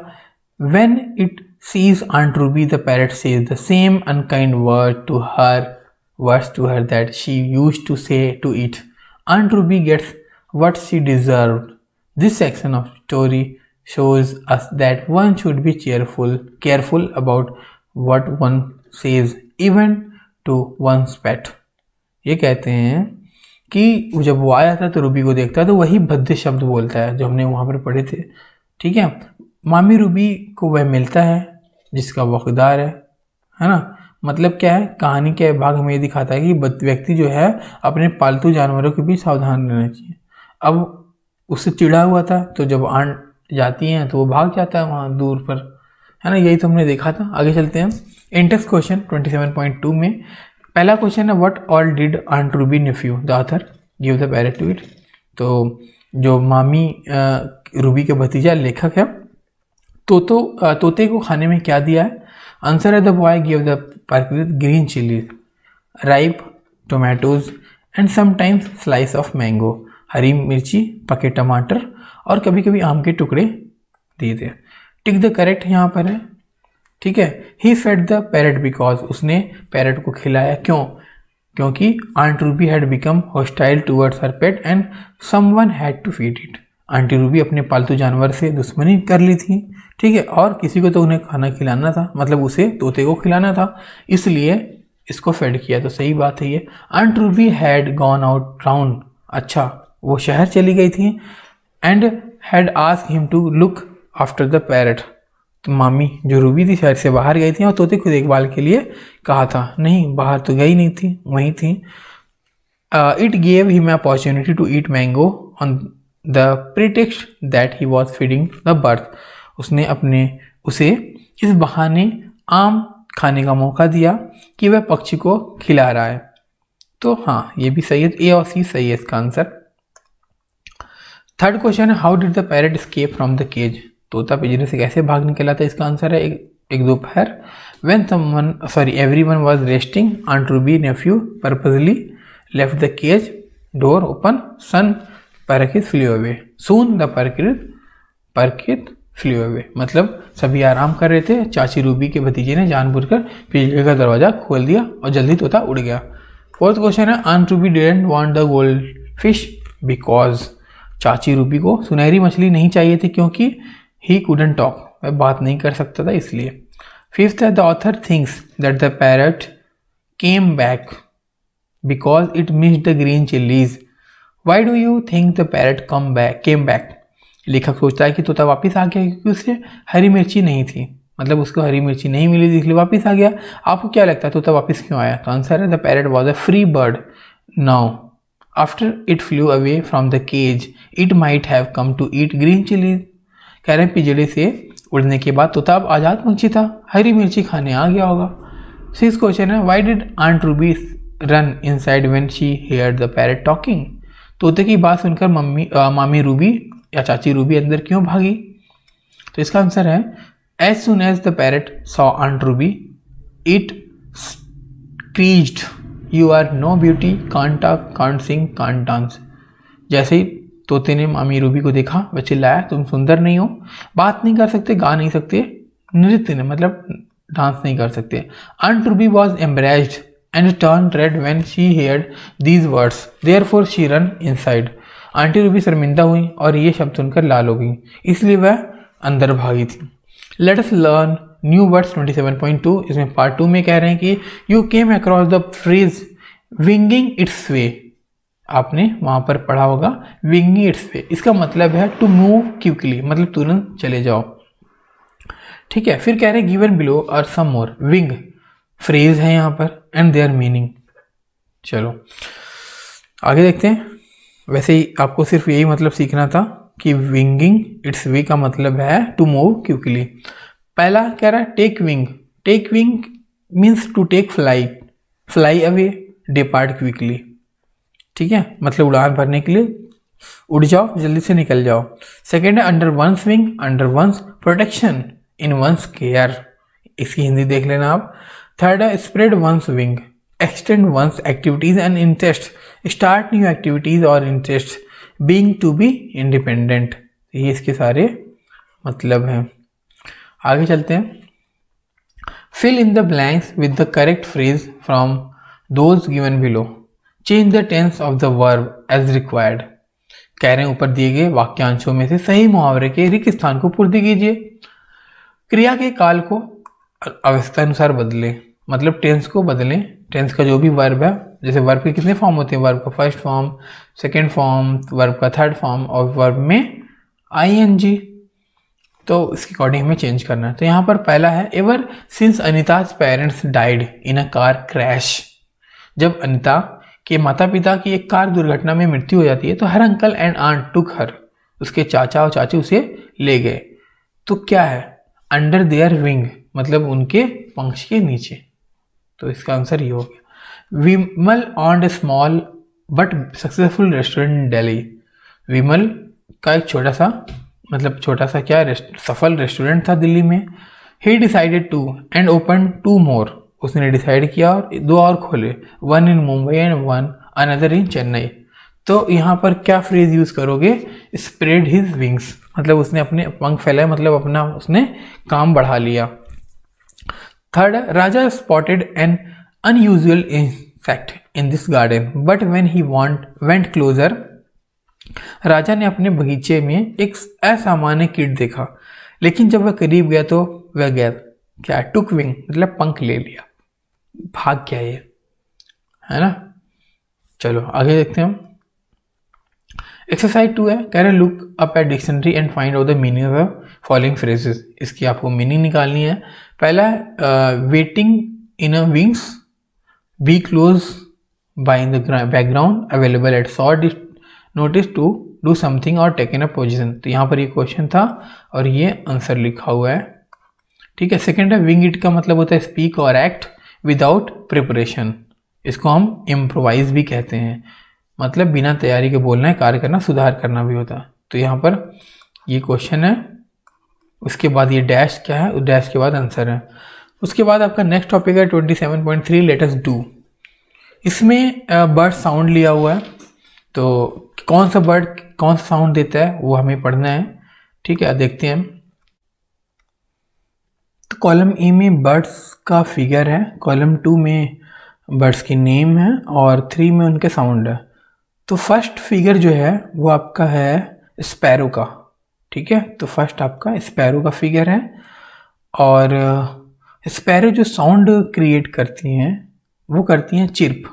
S1: when it sees Aunt Ruby, the parrot says the same unkind word to her, words to her that she used to say to it. Aunt Ruby gets what she deserved. This section of story shows us that one should be cheerful, careful about what one says, even to one's pet. ये कहते हैं कि जब वो आया था तो Ruby को देखता है तो वही भद्दे शब्द बोलता है जो हमने वहाँ पर पढ़े थे ठीक है मामी रूबी को वह मिलता है जिसका वकदार है है ना मतलब क्या है कहानी के भाग हमें ये दिखाता है कि व्यक्ति जो है अपने पालतू जानवरों के भी सावधान रहना चाहिए अब उससे चिड़ा हुआ था तो जब आंट जाती हैं तो वो भाग जाता है वहाँ दूर पर है ना यही तो हमने देखा था आगे चलते हैं इंटेक्स क्वेश्चन टू में पहला क्वेश्चन है what all did aunt Ruby nephew the author give the parrot to it तो जो मामी रूबी के भतीजा लेखक है तोतो तोते को खाने में क्या दिया है आंसर है the boy give the park green chilli ripe tomatoes and sometimes slice of mango हरी मिर्ची पके टमाटर और कभी कभी आम के टुकड़े दिए थे टिक द करेक्ट यहाँ पर है ठीक है he fed the parrot because उसने पैरट को खिलाया क्यों क्योंकि aunt Ruby had become hostile towards her pet and one had to feed it auntie Ruby अपने पालतू जानवर से दुश्मनी कर ली थी ठीक है और किसी को तो उन्हें खाना खिलाना था मतलब उसे तोते को खिलाना था इसलिए इसको फेड किया तो सही बात है ये and Ruby had gone out round अच्छा वो शहर चली गई थी and had ask him to look after the parrot तो मामी जो रूबी थी शहर से बाहर गई थी और तोते को देखभाल के लिए कहा था नहीं बाहर तो गई नहीं थी वहीं थी it gave him opportunity to eat mango on the pretext that he was feeding the bird उसने अपने उसे इस बहाने आम खाने का मौका दिया कि वह पक्षी को खिला रहा है तो हाँ ये भी सही है ए और सी सही है इसका आंसर थर्ड क्वेश्चन है how did the parrot escape from the cage तोता पिंजरे से कैसे भाग निकला था इसका आंसर है एक, एक दोपहर when someone sorry every one was resting aunt Ruby nephew purposely left the cage door open soon parrot flew away Soon the parakeet parakeet flew हुए मतलब सभी आराम कर रहे थे चाची रूबी के भतीजे ने कर पिछले का दरवाज़ा खोल दिया और जल्दी तोता उड़ गया फोर्थ क्वेश्चन है aunt Ruby didn't want the goldfish because चाची रूबी को सुनहरी मछली नहीं चाहिए थी क्योंकि ही कूडन टॉक वह बात नहीं कर सकता था इसलिए फिफ्थ है the author thinks that the parrot came back because it miss the green chillies why do you think the parrot come back came back लेखक सोचता है कि तोता वापस आ गया क्योंकि उसे हरी मिर्ची नहीं थी मतलब उसको हरी मिर्ची नहीं मिली थी इसलिए वापस आ गया आपको क्या लगता है तोता वापस क्यों आया तो आंसर है the parrot was a free bird now after it flew away from the cage it might have come to eat green chillies कह रहे हैं पिजड़े से उड़ने के बाद तोता अब आज़ाद पक्षी था हरी मिर्ची खाने आ गया होगा सिक्स क्वेश्चन है why did aunt Ruby run inside when she hear the parrot talking तोते की बात सुनकर मम्मी आ, मामी रूबी या चाची रूबी अंदर क्यों भागी तो इसका आंसर है as soon as the parrot saw aunt Ruby it cries you are no beauty can't talk can't sing can't dance जैसे ही तोते ने मामी रूबी को देखा वह चिल्लाया तुम सुंदर नहीं हो बात नहीं कर सकते गा नहीं सकते नृत्य ने मतलब डांस नहीं कर सकते aunt Ruby was embarrassed and turn red when she hear these words therefore she run inside aunty Ruby शर्मिंदा हुई और ये शब्द सुनकर लाल हो गई इसलिए वह अंदर भागी थी लेट लर्न न्यू वर्ड्स 27.2 इसमें पार्ट टू में कह रहे हैं कि you came across the phrase winging its way आपने वहाँ पर पढ़ा होगा विंगिंग इट्स वे इसका मतलब है टू मूव क्विकली मतलब तुरंत चले जाओ ठीक है फिर कह रहे हैं गिवन बिलो और सम मोर विंग फ्रेज है यहाँ पर एंड देयर मीनिंग चलो आगे देखते हैं वैसे ही आपको सिर्फ यही मतलब सीखना था कि विंगिंग इट्स वे का मतलब है टू मूव क्विकली पहला कह रहा है take wing take wing means to take fly fly away depart quickly ठीक है मतलब उड़ान भरने के लिए उड़ जाओ जल्दी से निकल जाओ सेकेंड है under one's wing under one's protection in one's care इसकी हिंदी देख लेना आप थर्ड है spread one's wing extend one's activities and interest start new activities और interest being to be independent ये इसके सारे मतलब हैं आगे चलते हैं fill in the blanks with the correct phrase from those given below change the tense of the verb as required कह रहे हैं ऊपर दिए गए वाक्यांशों में से सही मुहावरे के रिक्त स्थान को पूर्ति कीजिए क्रिया के काल को अवस्था अनुसार बदलें मतलब टेंस को बदलें टेंस का जो भी वर्ब है जैसे वर्ब के कितने फॉर्म होते हैं वर्ब का first form second form verb का थर्ड फॉर्म और वर्ब में आई एन जी तो इसके अकॉर्डिंग हमें चेंज करना है तो यहाँ पर पहला है ever since Anita's parents died in a car crash जब अनिता के माता पिता की एक कार दुर्घटना में मृत्यु हो जाती है तो her uncle and aunt took her उसके चाचा और चाची उसे ले गए तो क्या है अंडर देयर विंग मतलब उनके पंख के नीचे तो इसका आंसर ये हो गया Vimal own a small but successful restaurant in Delhi Vimal का एक छोटा सा मतलब छोटा सा क्या रेस्ट, सफल रेस्टोरेंट था दिल्ली में he decided to and open two more उसने डिसाइड किया और दो और खोले one in Mumbai and one another in Chennai तो यहाँ पर क्या फ्रेज यूज़ करोगे स्प्रेड हिज विंग्स मतलब उसने अपने पंख फैलाए मतलब अपना उसने काम बढ़ा लिया third Raja spotted an unusual insect in this garden but when he want went closer Raja ने अपने बगीचे में एक असामान्य कीट देखा लेकिन जब वह करीब गया तो वह गया क्या टुक विंग मतलब पंख ले लिया भाग क्या ये है ना चलो आगे देखते हैं एक्सरसाइज टू है कह रहे look up at dictionary and find out the meaning of following phrases इसकी आपको मीनिंग निकालनी है पहला waiting in a wings be close by in available at available at notice to do something और take in a position तो यहाँ पर ये क्वेश्चन था और ये आंसर लिखा हुआ है ठीक है सेकेंड है विंग इट का मतलब होता है स्पीक और एक्ट विदाउट प्रिपरेशन इसको हम इम्प्रोवाइज भी कहते हैं मतलब बिना तैयारी के बोलना है कार्य करना सुधार करना भी होता है तो यहाँ पर ये क्वेश्चन है उसके बाद ये डैश क्या है डैश के बाद आंसर है उसके बाद आपका नेक्स्ट टॉपिक है twenty seven point three latest do इसमें बर्ड साउंड लिया हुआ है तो कौन सा बर्ड कौन सा साउंड देता है वो हमें पढ़ना है ठीक है देखते हैं तो कॉलम ए में बर्ड्स का फिगर है कॉलम टू में बर्ड्स की नेम है और थ्री में उनके साउंड है तो फर्स्ट फिगर जो है वो आपका है स्पैरो का ठीक है तो फर्स्ट आपका स्पैरो का फिगर है और स्पैरो जो साउंड क्रिएट करती हैं वो करती हैं चिरप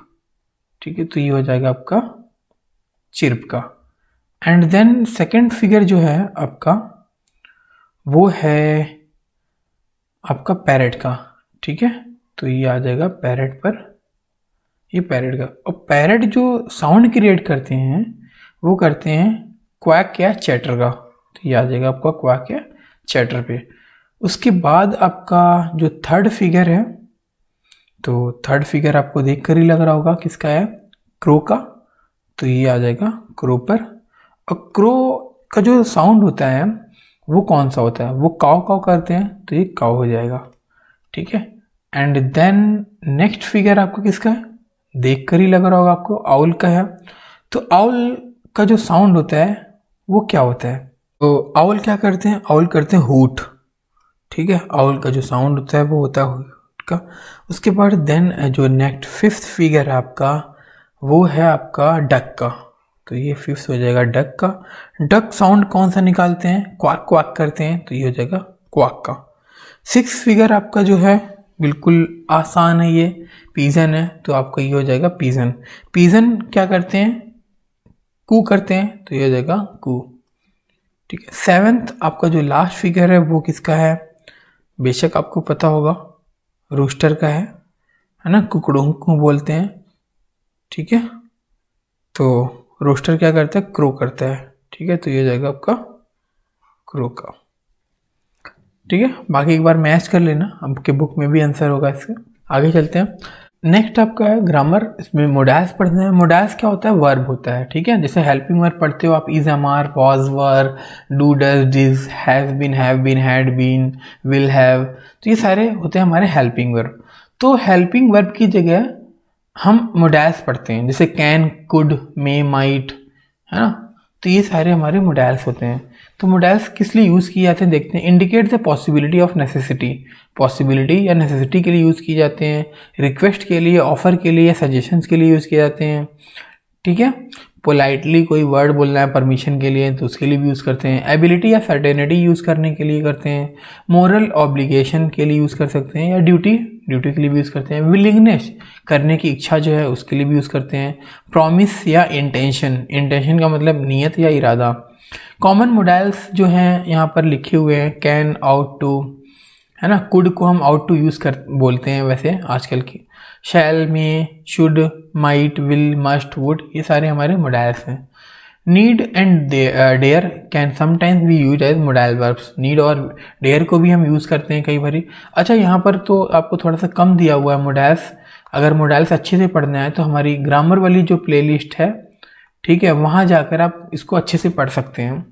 S1: ठीक है तो ये हो जाएगा आपका चिरप का एंड देन सेकंड फिगर जो है आपका वो है आपका पैरेट का ठीक है तो ये आ जाएगा पैरेट पर ये पैरेट का और पैरेट जो साउंड क्रिएट करते हैं वो करते हैं क्वैक या चैटर का ये आ जाएगा आपका क्वाक या चैटर पे उसके बाद आपका जो थर्ड फिगर है तो थर्ड फिगर आपको देख कर ही लग रहा होगा किसका है क्रो का तो ये आ जाएगा क्रो पर और क्रो का जो साउंड होता है वो कौन सा होता है वो काव काव करते हैं तो ये काव हो जाएगा ठीक है एंड देन नेक्स्ट फिगर आपको किसका है देख कर ही लग रहा होगा आपको आउल का है तो आउल का जो साउंड होता है वो क्या होता है तो आउल क्या करते हैं आउल करते हैं हूट ठीक है आउल का जो साउंड होता है वो होता है का उसके बाद देन जो नेक्स्ट फिफ्थ फिगर है आपका वो है आपका डक का तो ये फिफ्थ हो जाएगा डक का डक साउंड कौन सा निकालते हैं क्वाक क्वाक करते हैं तो ये हो जाएगा क्वाक का सिक्स फिगर आपका जो है बिल्कुल आसान है ये पीजन है तो आपका ये हो जाएगा पीजन पीजन क्या करते हैं कू करते हैं तो ये हो जाएगा कू ठीक है सेवेंथ आपका जो लास्ट फिगर है वो किसका है बेशक आपको पता होगा रोस्टर का है है ना कुकड़ों को बोलते हैं ठीक है तो रोस्टर क्या करता है क्रो करता है ठीक है तो ये जाएगा आपका क्रो का ठीक है बाकी एक बार मैच कर लेना आपके बुक में भी आंसर होगा इसका आगे चलते हैं नेक्स्ट आपका है ग्रामर इसमें मोडास पढ़ते हैं मोडास क्या होता है वर्ब होता है ठीक है जैसे हेल्पिंग वर्ब पढ़ते हो आप is are was were do does did have been have been had been will have तो ये सारे होते हैं हमारे हेल्पिंग वर्ब तो हेल्पिंग वर्ब की जगह हम मोडास पढ़ते हैं जैसे कैन कुड मे माइट है ना तो ये सारे हमारे मोडाल्स होते हैं तो मोडाइल्स किस लिए यूज़ किए जाते हैं देखते हैं indicate the possibility of necessity possibility या नेसेसिटी के लिए यूज़ किए जाते हैं रिक्वेस्ट के लिए ऑफ़र के लिए या सजेशन के लिए यूज़ किए जाते हैं ठीक है पोलाइटली कोई वर्ड बोलना है परमिशन के लिए तो उसके लिए भी यूज़ करते हैं एबिलिटी या सर्टेनिटी यूज़ करने के लिए करते हैं मोरल ऑब्लिगेशन के लिए यूज़ कर सकते हैं या ड्यूटी ड्यूटी के लिए भी यूज़ करते हैं विलिंगनेस करने की इच्छा जो है उसके लिए भी यूज़ करते हैं प्रॉमिस या इंटेंशन इंटेंशन का मतलब नीयत या इरादा कॉमन मोडाइल्स जो हैं यहाँ पर लिखे हुए हैं कैन आउट टू है ना कुड को हम आउट टू यूज़ कर बोलते हैं वैसे आजकल की शैल में should might will must would ये सारे हमारे मोडाइल्स हैं need and dare can sometimes we use as modal verbs need और डेयर को भी हम यूज़ करते हैं कई बार अच्छा यहाँ पर तो आपको थोड़ा सा कम दिया हुआ है मोडाइल्स अगर मोडाइल्स अच्छे से पढ़ने आए तो हमारी ग्रामर वाली जो प्लेलिस्ट है ठीक है वहाँ जाकर आप इसको अच्छे से पढ़ सकते हैं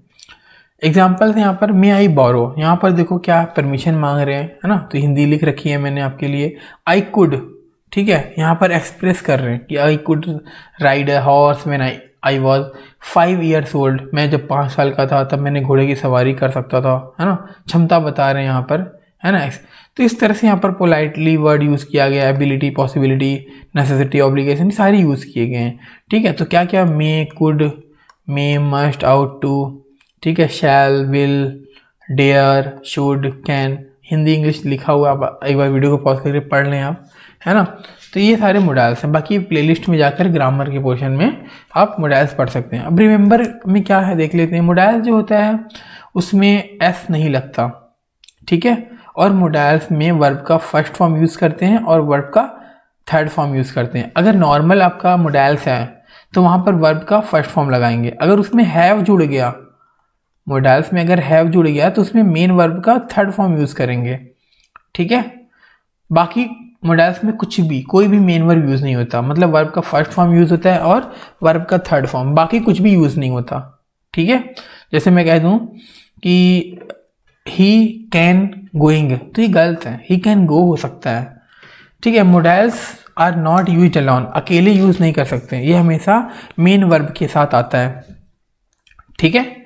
S1: एग्जाम्पल्स यहाँ पर मे आई बोरो यहाँ पर देखो क्या परमिशन मांग रहे हैं है ना तो हिंदी लिख रखी है मैंने आपके लिए आई कुड ठीक है यहाँ पर एक्सप्रेस कर रहे हैं कि I could ride a horse when I I was five years old मैं जब पाँच साल का था तब मैंने घोड़े की सवारी कर सकता था है ना क्षमता बता रहे हैं यहाँ पर है ना तो इस तरह से यहाँ पर पोलाइटली वर्ड यूज़ किया गया एबिलिटी पॉसिबिलिटी नेसेसिटी ऑब्लिगेशन सारे यूज़ किए गए हैं ठीक है तो क्या क्या may could may must ought to ठीक है shall will dare should can Hindi English लिखा हुआ आप एक बार वीडियो को पॉज करके पढ़ लें आप है ना तो ये सारे मोडाइल्स हैं बाकी प्लेलिस्ट में जाकर ग्रामर के पोर्शन में आप मोडाइल्स पढ़ सकते हैं अब रिमेंबर में क्या है देख लेते हैं मोडाइल जो होता है उसमें एस नहीं लगता ठीक है और मोडाइल्स में वर्ब का फर्स्ट फॉर्म यूज़ करते हैं और वर्ब का थर्ड फॉर्म यूज़ करते हैं अगर नॉर्मल आपका मोडाइल्स है तो वहाँ पर वर्ब का फर्स्ट फॉर्म लगाएंगे अगर उसमें हैव जुड़ गया मोडाइल्स में अगर हैव जुड़ गया तो उसमें मेन वर्ब का थर्ड फॉर्म यूज़ करेंगे ठीक है बाकी मोडाइल्स में कुछ भी कोई भी मेन वर्ब यूज़ नहीं होता मतलब वर्ब का फर्स्ट फॉर्म यूज़ होता है और वर्ब का थर्ड फॉर्म बाकी कुछ भी यूज़ नहीं होता ठीक है जैसे मैं कह दूँ कि ही कैन गोइंग तो ये गलत है ही कैन गो हो सकता है ठीक है modals are not use alone अकेले यूज़ नहीं कर सकते ये हमेशा मेन वर्ब के साथ आता है ठीक है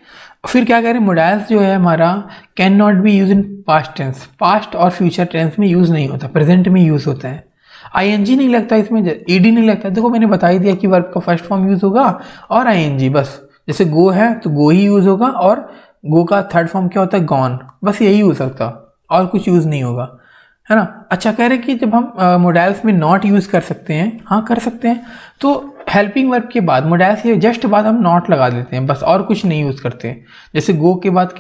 S1: फिर क्या करें मोडल्स जो है हमारा can not be use in past tense past और फ्यूचर टेंस में यूज़ नहीं होता प्रेजेंट में यूज़ होता है आईएनजी नहीं लगता इसमें ईडी नहीं लगता देखो मैंने बता ही दिया कि वर्ब का फर्स्ट फॉर्म यूज़ होगा और आईएनजी बस जैसे गो है तो गो ही यूज़ होगा और गो का थर्ड फॉर्म क्या होता है गॉन बस यही हो सकता और कुछ यूज़ नहीं होगा है ना अच्छा कह रहे कि जब हम मोडाइल्स में नॉट यूज़ कर सकते हैं हाँ कर सकते हैं तो हेल्पिंग वर्ब के बाद मोडाइल्स के जस्ट बाद हम नॉट लगा देते हैं बस और कुछ नहीं यूज़ करते हैं जैसे गो के बाद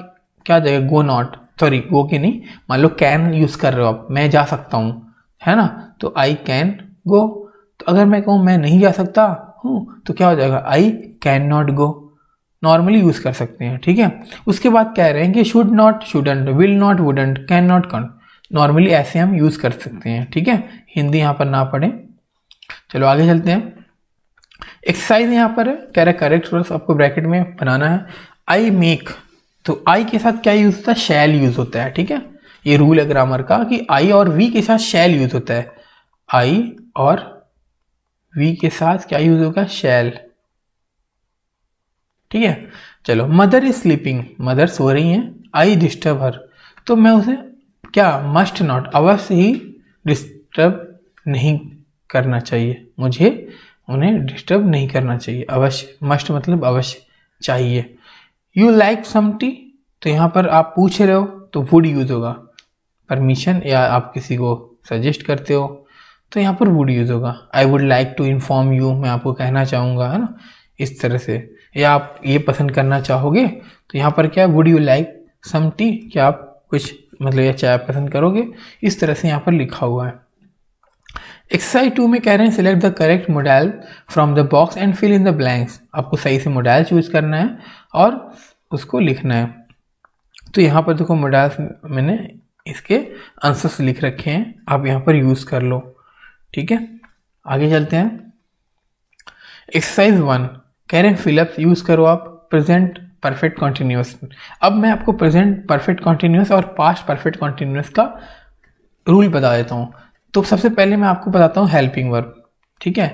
S1: क्या जाएगा गो नॉट सॉरी गो के नहीं मान लो कैन यूज़ कर रहे हो आप मैं जा सकता हूँ है ना तो आई कैन गो तो अगर मैं कहूँ मैं नहीं जा सकता हूँ तो क्या हो जाएगा I can not go normally use कर सकते हैं ठीक है उसके बाद कह रहे हैं कि should not shouldn't will not wouldn't can not can't normally ऐसे हम यूज़ कर सकते हैं ठीक है हिंदी यहाँ पर ना पढ़ें चलो आगे चलते हैं एक्सरसाइज यहाँ पर है कह रहे करेक्ट वर्ड्स आपको ब्रैकेट में बनाना है आई मेक तो आई के साथ क्या यूज़ होता है शैल यूज़ होता है ठीक है ये रूल है ग्रामर का कि आई और वी के साथ शैल यूज़ होता है आई और वी के साथ क्या यूज़ होगा शैल ठीक है चलो मदर इज स्लीपिंग मदर सो रही हैं आई डिस्टर्ब हर तो मैं उसे क्या मस्ट नॉट अवश्य ही डिस्टर्ब नहीं करना चाहिए मुझे उन्हें डिस्टर्ब नहीं करना चाहिए अवश्य मस्ट मतलब अवश्य चाहिए यू लाइक सम टी तो यहाँ पर आप पूछ रहे हो तो वुड यूज़ होगा परमिशन या आप किसी को सजेस्ट करते हो तो यहाँ पर वुड यूज़ होगा I would like to inform you मैं आपको कहना चाहूँगा है ना इस तरह से या आप ये पसंद करना चाहोगे तो यहाँ पर क्या would you like some tea क्या आप कुछ मतलब या चाय पसंद करोगे इस तरह से यहाँ पर लिखा हुआ है एक्सरसाइज टू में कह रहे हैं select the correct modal from the box and fill in the blanks आपको सही से मोडाइल चूज करना है और उसको लिखना है तो यहाँ पर देखो मोडाइल्स मैंने इसके आंसर्स लिख रखे हैं आप यहाँ पर यूज़ कर लो ठीक है आगे चलते हैं एक्सरसाइज वन कह रहे हैं फिलिप्स यूज़ करो आप प्रेजेंट परफेक्ट कॉन्टीन्यूस अब मैं आपको प्रेजेंट परफेक्ट कॉन्टीन्यूस और पास्ट परफेक्ट कॉन्टीन्यूस का रूल बता देता हूँ तो सबसे पहले मैं आपको बताता हूँ हेल्पिंग वर्ब ठीक है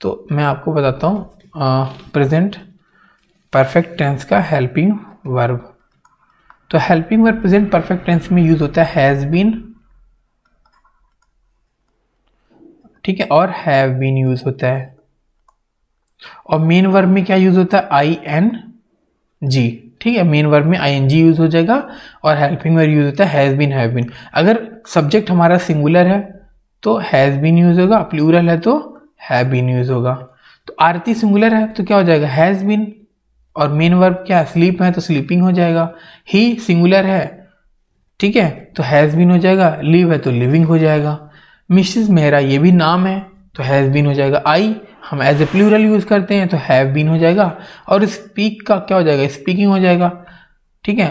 S1: तो मैं आपको बताता हूँ प्रेजेंट परफेक्ट टेंस का हेल्पिंग वर्ब तो helping verb present perfect tense में यूज़ होता है हैज़ बीन ठीक है और हैव बीन यूज़ होता है और मेन वर्ब में क्या यूज होता है आई एन जी ठीक है मेन वर्ब में आई एन जी यूज हो जाएगा और हेल्पिंग वर्ब यूज होता है हैज़ बीन हैव बीन अगर सब्जेक्ट हमारा सिंगुलर है तो हैज़ बीन यूज होगा प्लूरल है तो हैव बीन यूज होगा तो आरती सिंगुलर है तो क्या हो जाएगा हैज़ बीन और मेन वर्ब क्या है स्लीप है तो स्लीपिंग हो जाएगा ही सिंगुलर है ठीक है तो हैज़ बीन हो जाएगा लिव है तो लिविंग हो जाएगा मिसिज मेहरा ये भी नाम है तो हैज़ बीन हो जाएगा आई हम एज ए प्लूरल यूज़ करते हैं तो हैव बीन हो जाएगा और स्पीक का क्या हो जाएगा स्पीकिंग हो जाएगा ठीक है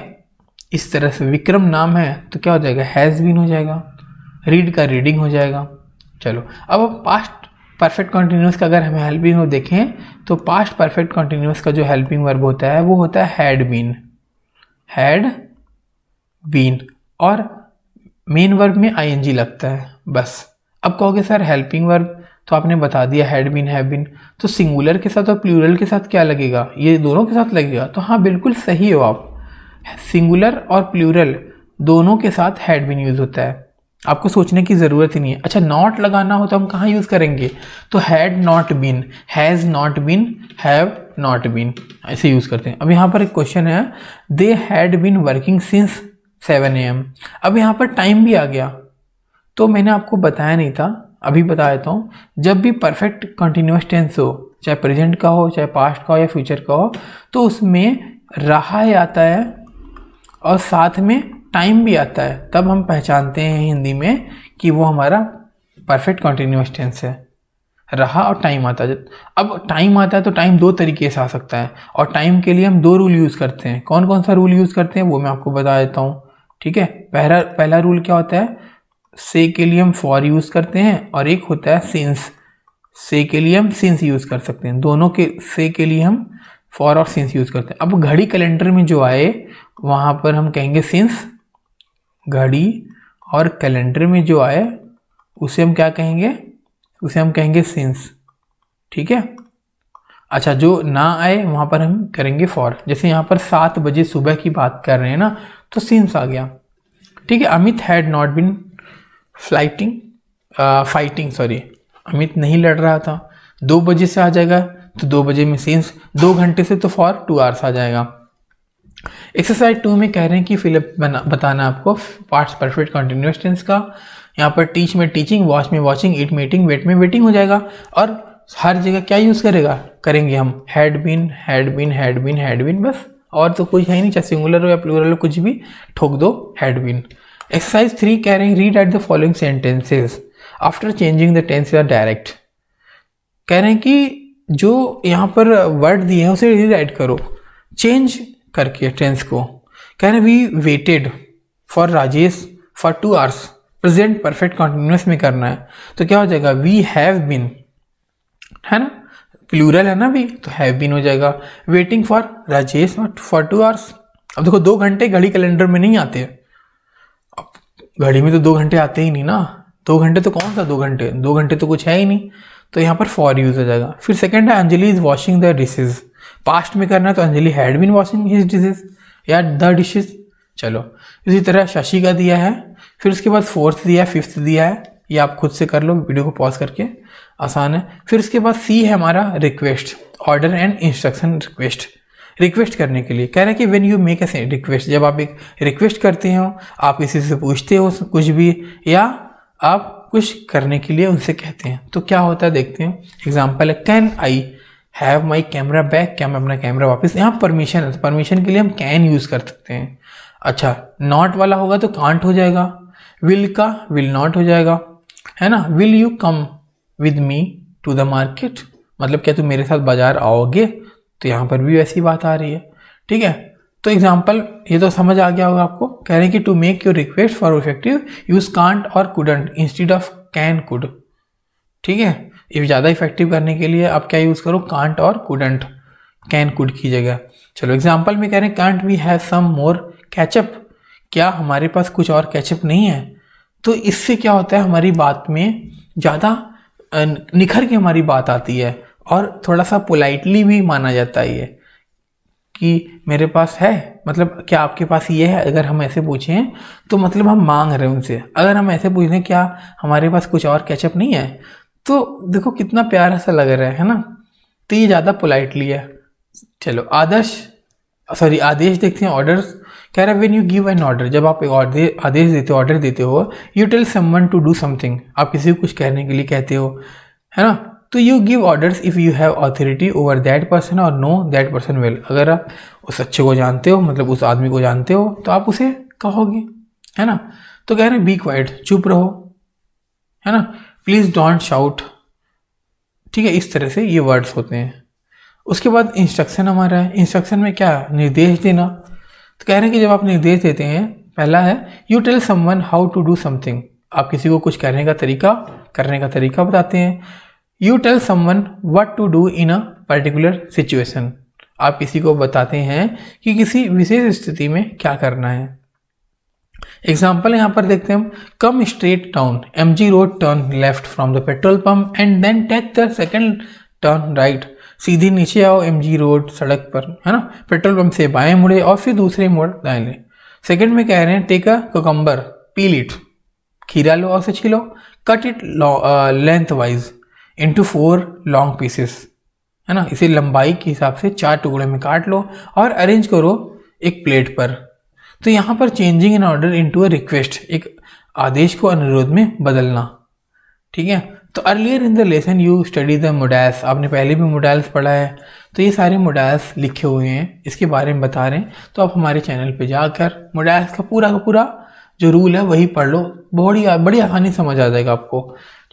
S1: इस तरह से विक्रम नाम है तो क्या हो जाएगा हैज़ बीन हो जाएगा रीड का रीडिंग हो जाएगा चलो अब हम पास्ट परफेक्ट कॉन्टिन्यूस का अगर हमें हेल्पिंग हो देखें तो पास्ट परफेक्ट कॉन्टीन्यूस का जो हेल्पिंग वर्ब होता है वो होता है हैड बीन हैड बीन और मेन वर्ब में जी लगता है बस अब कहोगे सर हेल्पिंग वर्ब तो आपने बता दिया हैड बीन हैव बीन तो सिंगुलर के साथ और प्लूरल के साथ क्या लगेगा ये दोनों के साथ लगेगा तो हाँ बिल्कुल सही हो आप सिंगुलर और प्लूरल दोनों के साथ हैड बीन यूज़ होता है आपको सोचने की ज़रूरत ही नहीं है अच्छा नॉट लगाना हो तो हम कहाँ यूज़ करेंगे तो had not been has not been have not been ऐसे यूज़ करते हैं अब यहाँ पर एक क्वेश्चन है they had been working since seven A M अब यहाँ पर टाइम भी आ गया तो मैंने आपको बताया नहीं था अभी बता देता हूँ जब भी परफेक्ट कंटिन्यूस टेंस हो चाहे प्रेजेंट का हो चाहे पास्ट का हो या फ्यूचर का हो तो उसमें रहा आता है और साथ में टाइम भी आता है तब हम पहचानते हैं हिंदी में कि वो हमारा परफेक्ट कंटिन्यूस टेंस है रहा और टाइम आता है अब टाइम आता है तो टाइम दो तरीके से आ सकता है और टाइम के लिए हम दो रूल यूज़ करते हैं कौन कौन सा रूल यूज़ करते हैं वो मैं आपको बता देता हूँ ठीक है पहला पहला रूल क्या होता है से के लिए हम फॉर यूज़ करते हैं और एक होता है सिंस से के लिए हम सिंस यूज़ कर सकते हैं दोनों के से के लिए हम फॉर और सिंस यूज़ करते हैं अब घड़ी कैलेंडर में जो आए वहाँ पर हम कहेंगे सिंस घड़ी और कैलेंडर में जो आए उसे हम क्या कहेंगे उसे हम कहेंगे सिंस ठीक है अच्छा जो ना आए वहाँ पर हम करेंगे फॉर जैसे यहाँ पर सात बजे सुबह की बात कर रहे हैं ना तो सिंस आ गया ठीक है Amit had not been flighting fighting sorry Amit नहीं लड़ रहा था दो बजे से आ जाएगा तो दो बजे में सीन्स दो घंटे से तो फॉर टू आवर्स आ जाएगा एक्सरसाइज टू में कह रहे हैं कि फिलिप बना बताना आपको पार्ट्स परफेक्ट कंटिन्यूस टेंस का यहाँ पर टीच में टीचिंग वॉच में वॉचिंग ईट मीटिंग वेट में वेटिंग हो जाएगा और हर जगह क्या यूज़ करेगा करेंगे हम had been had been had been had been बस और तो कुछ है ही नहीं चाहे सिंगुलर हो या प्लूरल हो कुछ भी ठोक दो हैड बिन एक्सरसाइज थ्री कह रहे हैं read at the following sentences after changing the tense या डायरेक्ट कह रहे हैं कि जो यहाँ पर वर्ड दिए हैं उसे रीराइट करो चेंज करके टेंस को कह रहे हैं we waited for Rajesh for two hours present perfect continuous में करना है तो क्या हो जाएगा वी हैव बीन है ना प्लूरल है ना भी तो हैव बीन हो जाएगा waiting for Rajesh for two hours अब देखो दो घंटे घड़ी कैलेंडर में नहीं आते घड़ी में तो दो घंटे आते ही नहीं ना दो घंटे तो कौन सा दो घंटे दो घंटे तो कुछ है ही नहीं तो यहाँ पर फॉर यूज़ हो जाएगा फिर सेकेंड है Anjali is washing the dishes past में करना है तो Anjali had been washing his dishes या द डिशेज चलो इसी तरह शशि का दिया है फिर उसके बाद फोर्थ दिया है फिफ्थ दिया है ये आप खुद से कर लो वीडियो को पॉज करके आसान है फिर उसके बाद सी है हमारा request order and instruction request request करने के लिए कह रहे हैं कि when you make a request जब आप एक रिक्वेस्ट करते हो आप किसी से पूछते हो कुछ भी या आप कुछ करने के लिए उनसे कहते हैं तो क्या होता है देखते हैं एग्जाम्पल है can I have my camera back क्या मैं अपना कैमरा वापस यहाँ परमिशन है तो परमिशन के लिए हम कैन यूज़ कर सकते हैं अच्छा नॉट वाला होगा तो कांट हो जाएगा विल का विल नॉट हो जाएगा है ना will you come with me to the market मतलब क्या तुम मेरे साथ बाजार आओगे तो यहाँ पर भी वैसी बात आ रही है ठीक है तो एग्जाम्पल ये तो समझ आ गया होगा आपको कह रहे हैं कि to make your request for effective use can't और couldn't instead of can could ठीक है ये ज़्यादा इफेक्टिव करने के लिए आप क्या यूज़ करो कांट और कुडंट कैन कुड की जगह चलो एग्जाम्पल में कह रहे हैं can't we have some more ketchup क्या हमारे पास कुछ और कैचअप नहीं है तो इससे क्या होता है हमारी बात में ज़्यादा निखर के हमारी बात आती है और थोड़ा सा पोलाइटली भी माना जाता है ये कि मेरे पास है मतलब क्या आपके पास ये है अगर हम ऐसे पूछें तो मतलब हम मांग रहे हैं उनसे अगर हम ऐसे पूछ रहे क्या हमारे पास कुछ और कैचअप नहीं है तो देखो कितना प्यारा सा लग रहा है, है ना तो ये ज़्यादा पोलाइटली है चलो आदर्श सॉरी आदेश देखते हैं ऑर्डर कह रहे when you give an order जब आप एक आदेश देते हो ऑर्डर देते हो you tell someone to do something आप किसी को कुछ कहने के लिए कहते हो है ना तो you give orders if you have authority over that person और नो दैट पर्सन वेल अगर आप उस अच्छे को जानते हो मतलब उस आदमी को जानते हो तो आप उसे कहोगे है ना तो कह रहे हैं बी क्वाइट चुप रहो है ना प्लीज़ डोंट शाउट ठीक है इस तरह से ये वर्ड्स होते हैं उसके बाद इंस्ट्रक्शन हमारा है इंस्ट्रक्शन में क्या निर्देश देना तो कह रहे हैं कि जब आप निर्देश देते हैं पहला है you tell someone how to do something आप किसी को कुछ करने का तरीका करने का तरीका बताते हैं you tell someone what to do in a particular situation आप किसी को बताते हैं कि किसी विशेष स्थिति में क्या करना है एग्जाम्पल यहाँ पर देखते हैं हम come straight down M G road turn left from the petrol pump and then take the second turn right सीधे नीचे आओ एम जी रोड सड़क पर है ना पेट्रोल पंप से बाएं मुड़े और फिर दूसरे मोड़ दाएं लें सेकेंड में कह रहे हैं take a cucumber peel it खीरा लो और से छिलो cut it lengthwise into four long pieces है ना इसे लंबाई के हिसाब से चार टुकड़े में काट लो और अरेंज करो एक प्लेट पर तो यहाँ पर changing an order into a request एक आदेश को अनुरोध में बदलना ठीक है तो earlier in the lesson you study the modals आपने पहले भी मोडाइल्स पढ़ा है तो ये सारे मोडाइल्स लिखे हुए हैं इसके बारे में बता रहे हैं तो आप हमारे चैनल पे जाकर मोडाइल्स का पूरा का पूरा जो रूल है वही पढ़ लो बड़ी बड़ी आसानी समझ आ जाएगा आपको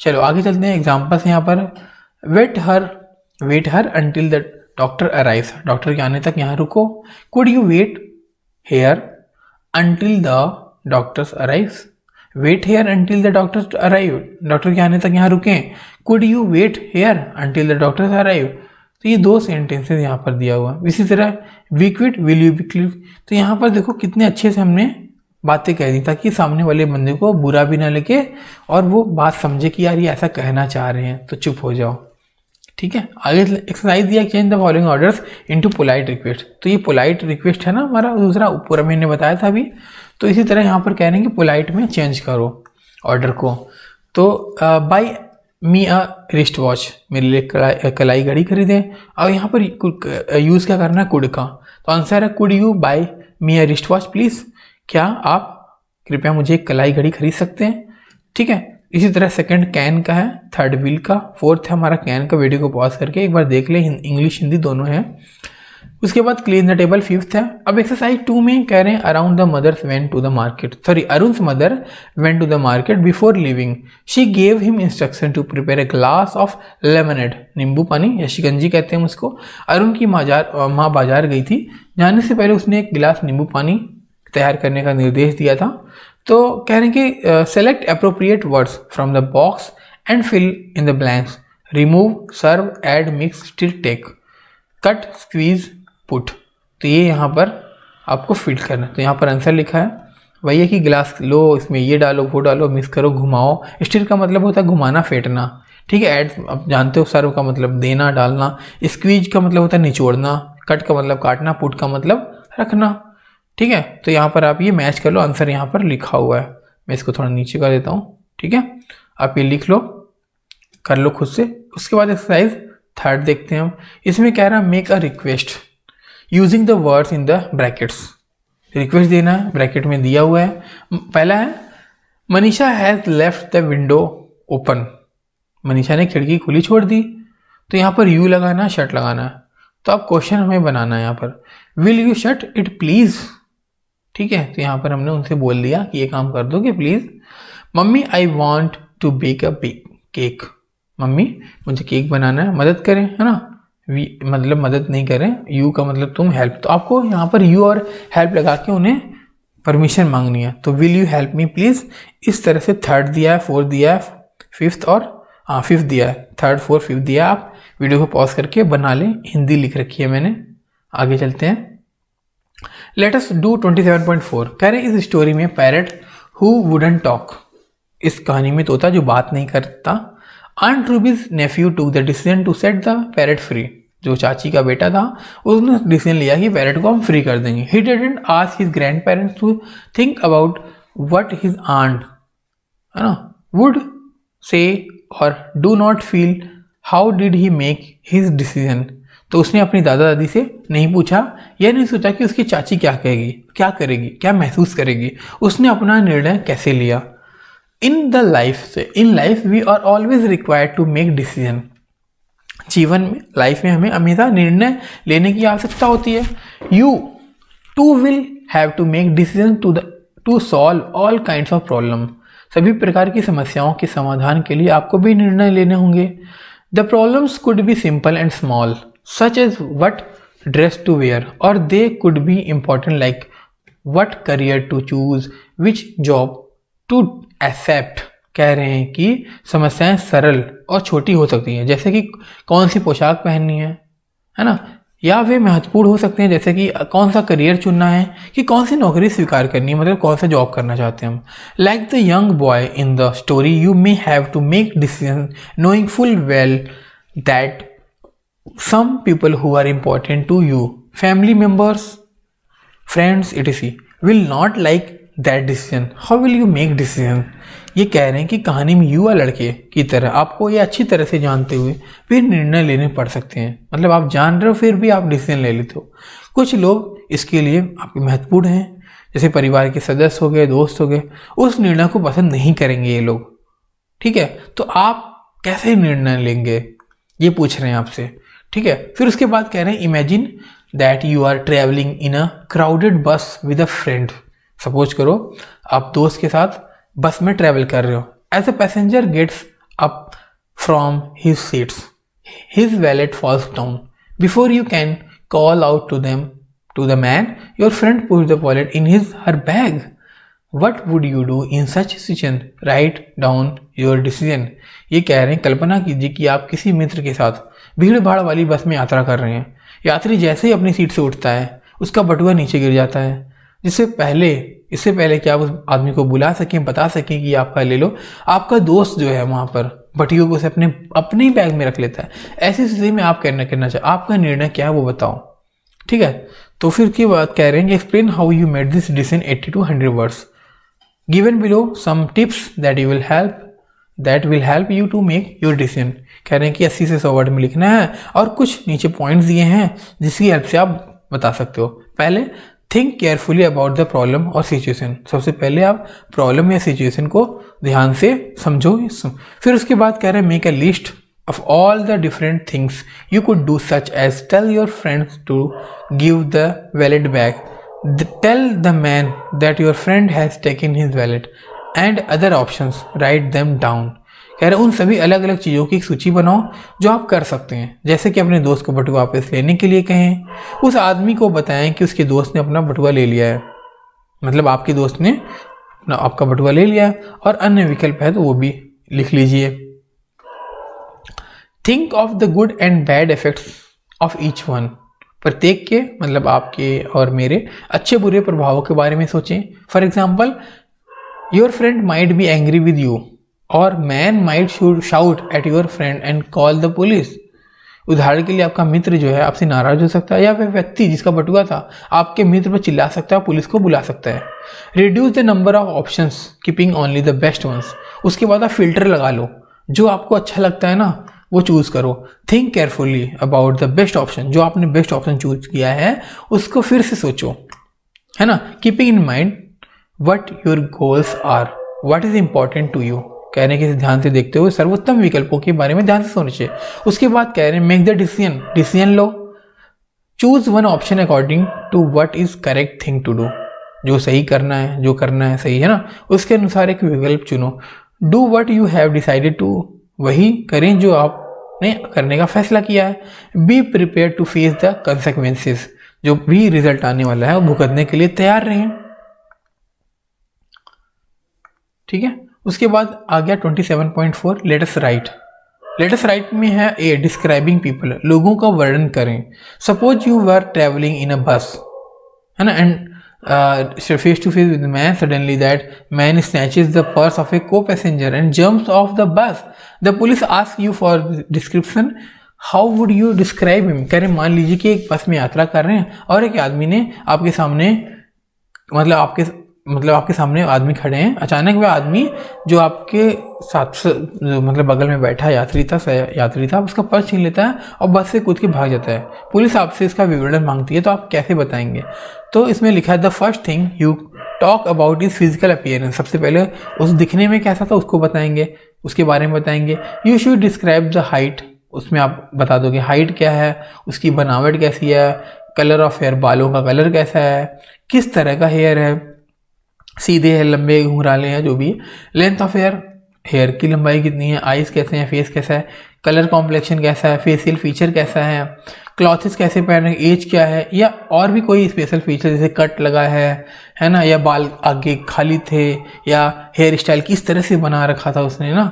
S1: चलो आगे चलते हैं एग्जाम्पल्स यहाँ पर wait here wait here until the doctor arrive doctor के आने तक यहाँ रुको could you wait here until the doctors arrive wait here until the doctors arrive doctor के आने तक यहाँ रुकें could you wait here until the doctors arrive तो ये दो सेंटेंसेज यहाँ पर दिया हुआ इसी तरह be quiet will you be क्लिक तो यहाँ पर देखो कितने अच्छे से हमने बातें कह दी ताकि सामने वाले बंदे को बुरा भी ना लगे और वो बात समझे कि यार ये ऐसा कहना चाह रहे हैं तो चुप हो जाओ ठीक है आगे एक्सरसाइज दिया change the following orders into polite request तो ये पोलाइट रिक्वेस्ट है ना हमारा दूसरा ऊपर मैंने बताया था अभी तो इसी तरह यहाँ पर कह रहे हैं कि पोलाइट में चेंज करो ऑर्डर को तो buy me a wrist watch मेरे लिए कलाई कलाई घड़ी खरीदें और यहाँ पर यूज़ क्या करना है कुड का तो आंसर है could you buy me a wrist watch please क्या आप कृपया मुझे एक कलाई घड़ी खरीद सकते हैं ठीक है इसी तरह सेकंड कैन का है थर्ड व्हील का फोर्थ है हमारा कैन का वीडियो को पॉज करके एक बार देख ले इंग्लिश हिंदी दोनों हैं उसके बाद क्लीन द टेबल फिफ्थ है अब एक्सरसाइज टू में कह रहे हैं around the mothers went to the market sorry Arun's mother went to the market before leaving she gave him instruction to prepare a glass of lemonade नींबू पानी या शिकंजी कहते हैं उसको अरुण की माजार माँ बाजार गई थी जाने से पहले उसने एक गिलास नींबू पानी तैयार करने का निर्देश दिया था तो कह रहे हैं कि select appropriate words from the box and fill in the blanks remove serve add mix stir take cut squeeze put तो ये यहाँ पर आपको फिट करना है तो यहाँ पर आंसर लिखा है वही है कि ग्लास लो इसमें ये डालो वो डालो मिक्स करो घुमाओ स्टिल का मतलब होता है घुमाना फेंटना ठीक है ऐड आप जानते हो सर्व का मतलब देना डालना स्क्वीज का मतलब होता है निचोड़ना कट का मतलब काटना पुट का मतलब रखना ठीक है तो यहाँ पर आप ये मैच कर लो आंसर यहाँ पर लिखा हुआ है मैं इसको थोड़ा नीचे कर देता हूँ ठीक है आप ये लिख लो कर लो खुद से उसके बाद एक्सरसाइज थर्ड देखते हैं हम इसमें कह रहा है make a request using the words in the brackets request देना है ब्रैकेट में दिया हुआ है पहला है Manisha has left the window open Manisha ने खिड़की खुली छोड़ दी तो यहाँ पर यू लगाना शर्ट लगाना है तो अब क्वेश्चन हमें बनाना है यहाँ पर will you shut it please ठीक है तो यहाँ पर हमने उनसे बोल दिया कि ये काम कर दोगे please mummy I want to bake a cake mummy मुझे केक बनाना है मदद करें है ना वी मतलब मदद नहीं करें यू का मतलब तुम हेल्प तो आपको यहाँ पर यू और हेल्प लगा के उन्हें परमिशन मांगनी है तो will you help me please इस तरह से थर्ड दिया है फोर्थ दिया है फिफ्थ और हाँ फिफ्थ दिया है थर्ड फोर्थ फिफ्थ दिया आप वीडियो को पॉज करके बना लें हिंदी लिख रखी है मैंने आगे चलते हैं लेट अस डू 27.4 कह रहे इस स्टोरी में पैरट हु वुडन टॉक इस कहानी में तोता जो बात नहीं करता अन ट्रूबिज nephew to the decision to set the parrot free जो चाची का बेटा था उसने डिसीजन लिया कि पैरट को हम फ्री कर देंगे he didn't ask his grandparents to think about what his aunt है ना would say or do not feel how did he make his decision तो उसने अपनी दादा दादी से नहीं पूछा यह नहीं सोचा कि उसकी चाची क्या कहेगी क्या करेगी क्या महसूस करेगी उसने अपना निर्णय कैसे लिया इन द लाइफ से in life we are always required to make decision जीवन में लाइफ में हमें हमेशा निर्णय लेने की आवश्यकता होती है you too will have to make decision to the to solve all kind of problem सभी प्रकार की समस्याओं के समाधान के लिए आपको भी निर्णय लेने होंगे the problems could be simple and small such is what dress to wear or they could be important like what career to choose which job to accept कह रहे हैं कि समस्याएं सरल और छोटी हो सकती हैं जैसे कि कौन सी पोशाक पहननी है है ना या वे महत्वपूर्ण हो सकते हैं जैसे कि कौन सा करियर चुनना है कि कौन सी नौकरी स्वीकार करनी है मतलब कौन सा जॉब करना चाहते हैं हम like the young boy in the story you may have to make decision knowing full well that some who are important to you family members friends it is etc will not like that decision how will you make decision ये कह रहे हैं कि कहानी में युवा लड़के की तरह आपको ये अच्छी तरह से जानते हुए फिर निर्णय लेने पड़ सकते हैं मतलब आप जान रहे हो फिर भी आप डिसीजन ले लेते हो कुछ लोग इसके लिए आपके महत्वपूर्ण हैं जैसे परिवार के सदस्य हो गए दोस्त हो गए उस निर्णय को पसंद नहीं करेंगे ये लोग ठीक है तो आप कैसे निर्णय लेंगे ये पूछ रहे हैं आपसे ठीक है फिर उसके बाद कह रहे हैं imagine that you are travelling in a crowded bus with a friend suppose करो आप दोस्त के साथ बस में ट्रेवल कर रहे हो as a passenger gets up from his seats his wallet falls down before you can call out to them to the man your friend push the wallet in his her bag what would you do in such situation write down your decision ये कह रहे हैं कल्पना कीजिए कि आप किसी मित्र के साथ भीड़ भाड़ वाली बस में यात्रा कर रहे हैं यात्री जैसे ही अपनी सीट से उठता है उसका बटुआ नीचे गिर जाता है जिससे पहले इससे पहले कि आप उस आदमी को बुला सकें बता सकें कि आपका ले लो आपका दोस्त जो है वहाँ पर भटियों को उसे अपने अपने ही बैग में रख लेता है ऐसी स्थिति में आप कहना करना चाहिए आपका निर्णय क्या है वो बताओ ठीक है तो फिर की बात कह रहे हैं explain how you made this decision eighty to hundred words given below some tips that you will help that will help you to make your decision कह रहे हैं कि अस्सी से सौ वर्ड में लिखना है और कुछ नीचे पॉइंट्स दिए हैं जिसकी हेल्प से आप बता सकते हो पहले think carefully about the problem or situation सबसे पहले आप प्रॉब्लम या सिचुएशन को ध्यान से समझो फिर उसके बाद कह रहे हैं make a list of all the different things you could do such as tell your friends to give the wallet back tell the man that your friend has taken his wallet and other options write them down कह रहे उन सभी अलग अलग चीज़ों की एक सूची बनाओ जो आप कर सकते हैं जैसे कि अपने दोस्त को बटुआ वापस लेने के लिए कहें उस आदमी को बताएं कि उसके दोस्त ने अपना बटुआ ले लिया है मतलब आपके दोस्त ने अपना आपका बटुआ ले लिया है और अन्य विकल्प है तो वो भी लिख लीजिए think of the good and bad effects of each one प्रत्येक के मतलब आपके और मेरे अच्छे बुरे प्रभावों के बारे में सोचें for example your friend might be angry with you or man might should shout at your friend and call the police उदाहरण के लिए आपका मित्र जो है आपसे नाराज हो सकता है या वह व्यक्ति जिसका बटुआ था आपके मित्र पर चिल्ला सकता है पुलिस को बुला सकता है reduce the number of option keeping only the best ones उसके बाद आप फिल्टर लगा लो जो आपको अच्छा लगता है ना वो चूज़ करो think carefully about the best option जो आपने बेस्ट ऑप्शन चूज किया है उसको फिर से सोचो है ना keeping in mind what your goals are what is important to you कहने के ध्यान से देखते हुए सर्वोत्तम विकल्पों के बारे में ध्यान से सोचना चाहिए उसके बाद कह रहे हैं मेक द डिसीजन डिसीजन लो choose one option according to what is correct thing to do जो सही करना है जो करना है सही है ना उसके अनुसार एक विकल्प चुनो do what you have decided to वही करें जो आपने करने का फैसला किया है be prepare to face the consequences जो भी रिजल्ट आने वाला है वो भुगतने के लिए तैयार रहें ठीक है उसके बाद आ गया 27.4 लेटस राइट लेटस राइट में है ए डिस्क्राइबिंग पीपल लोगों का वर्णन करें suppose you are travelling in a bus है ना and face to face with man suddenly that man snatches the purse of a co passenger and jumps off the bus the police ask you for description how would you describe him करें मान लीजिए कि एक बस में यात्रा कर रहे हैं और एक आदमी ने आपके सामने मतलब आपके मतलब आपके सामने आदमी खड़े हैं अचानक वह आदमी जो आपके साथ मतलब बगल में बैठा यात्री था यात्री था उसका पर्स छीन लेता है और बस से कूद के भाग जाता है पुलिस आपसे इसका विवरण मांगती है तो आप कैसे बताएंगे तो इसमें लिखा है the first thing you talk about is physical appearance सबसे पहले उस दिखने में कैसा था उसको बताएंगे उसके बारे में बताएंगे you should describe the height उसमें आप बता दोगे हाइट क्या है उसकी बनावट कैसी है कलर ऑफ हेयर बालों का कलर कैसा है किस तरह का हेयर है सीधे है लंबे घुंघराले हैं जो भी लेंथ ऑफ हेयर हेयर की लंबाई कितनी है आइज़ कैसे हैं फेस कैसा है कलर कॉम्प्लेक्शन कैसा है फेसियल फीचर कैसा है क्लॉथिस कैसे पहन रहे एज क्या है या और भी कोई स्पेशल फीचर जैसे कट लगा है है ना या बाल आगे खाली थे या हेयर स्टाइल किस तरह से बना रखा था उसने ना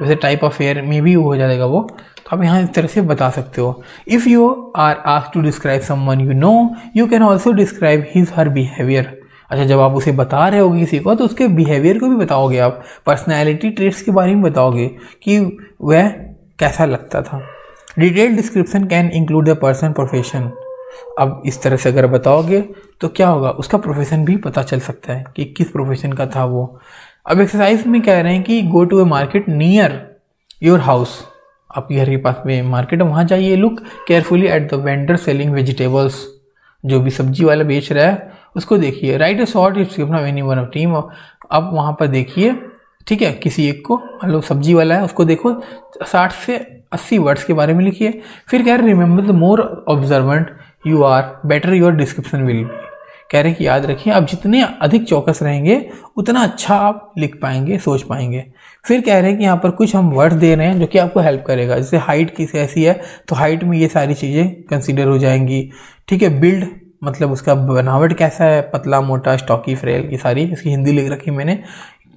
S1: वैसे टाइप ऑफ हेयर में भी हो जाएगा वो तो आप यहाँ इस तरह से बता सकते हो if you are ask to describe someone you know you can also describe his her behaviour अच्छा जब आप उसे बता रहे होगे किसी को तो उसके बिहेवियर को भी बताओगे आप पर्सनैलिटी ट्रेट्स के बारे में बताओगे कि वह कैसा लगता था detail description can include the person profession अब इस तरह से अगर बताओगे तो क्या होगा उसका प्रोफेशन भी पता चल सकता है कि किस प्रोफेशन का था वो अब एक्सरसाइज में कह रहे हैं कि go to a market near your house आपके घर के पास में मार्केट है वहाँ जाइए look carefully at the vendor selling vegetables जो भी सब्जी वाला बेच रहा है उसको देखिए write a short description of any one of them अब वहाँ पर देखिए ठीक है किसी एक को मान लो सब्जी वाला है उसको देखो साठ से अस्सी वर्ड्स के बारे में लिखिए फिर कह रहे remember the more observant you are better your description will be कह रहे कि याद रखिए आप जितने अधिक चौकस रहेंगे उतना अच्छा आप लिख पाएंगे सोच पाएंगे फिर कह रहे हैं कि यहाँ पर कुछ हम वर्ड्स दे रहे हैं जो कि आपको हेल्प करेगा जैसे हाइट किसी ऐसी है तो हाइट में ये सारी चीज़ें कंसिडर हो जाएंगी ठीक है बिल्ड मतलब उसका बनावट कैसा है पतला मोटा स्टॉकी फ्रेल ये सारी इसकी हिंदी लिख रखी मैंने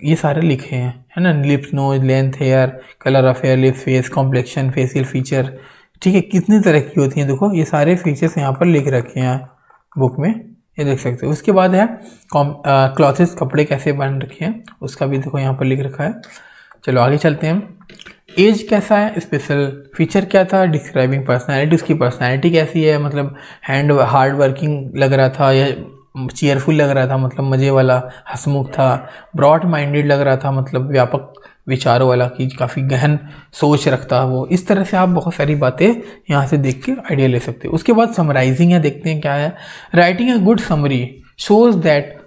S1: ये सारे लिखे हैं है ना lips nose length hair colour of hair lips face complexion facial feature ठीक है कितनी तरह की होती हैं देखो ये सारे फीचर्स यहाँ पर लिख रखे हैं बुक में ये देख सकते हो उसके बाद है कॉम क्लॉथेस uh, कपड़े कैसे बन रखे हैं उसका भी देखो यहाँ पर लिख रखा है चलो आगे चलते हैं एज कैसा है स्पेशल फीचर क्या था डिस्क्राइबिंग पर्सनैलिटी उसकी पर्सनैलिटी कैसी है मतलब हैंड हार्ड वर्किंग लग रहा था या चेयरफुल लग रहा था मतलब मज़े वाला हसमुख था ब्रॉड माइंडेड लग रहा था मतलब व्यापक विचारों वाला कि काफ़ी गहन सोच रखता है वो इस तरह से आप बहुत सारी बातें यहाँ से देख के आइडिया ले सकते हैं उसके बाद समराइजिंग है देखते हैं क्या है writing a good summary shows that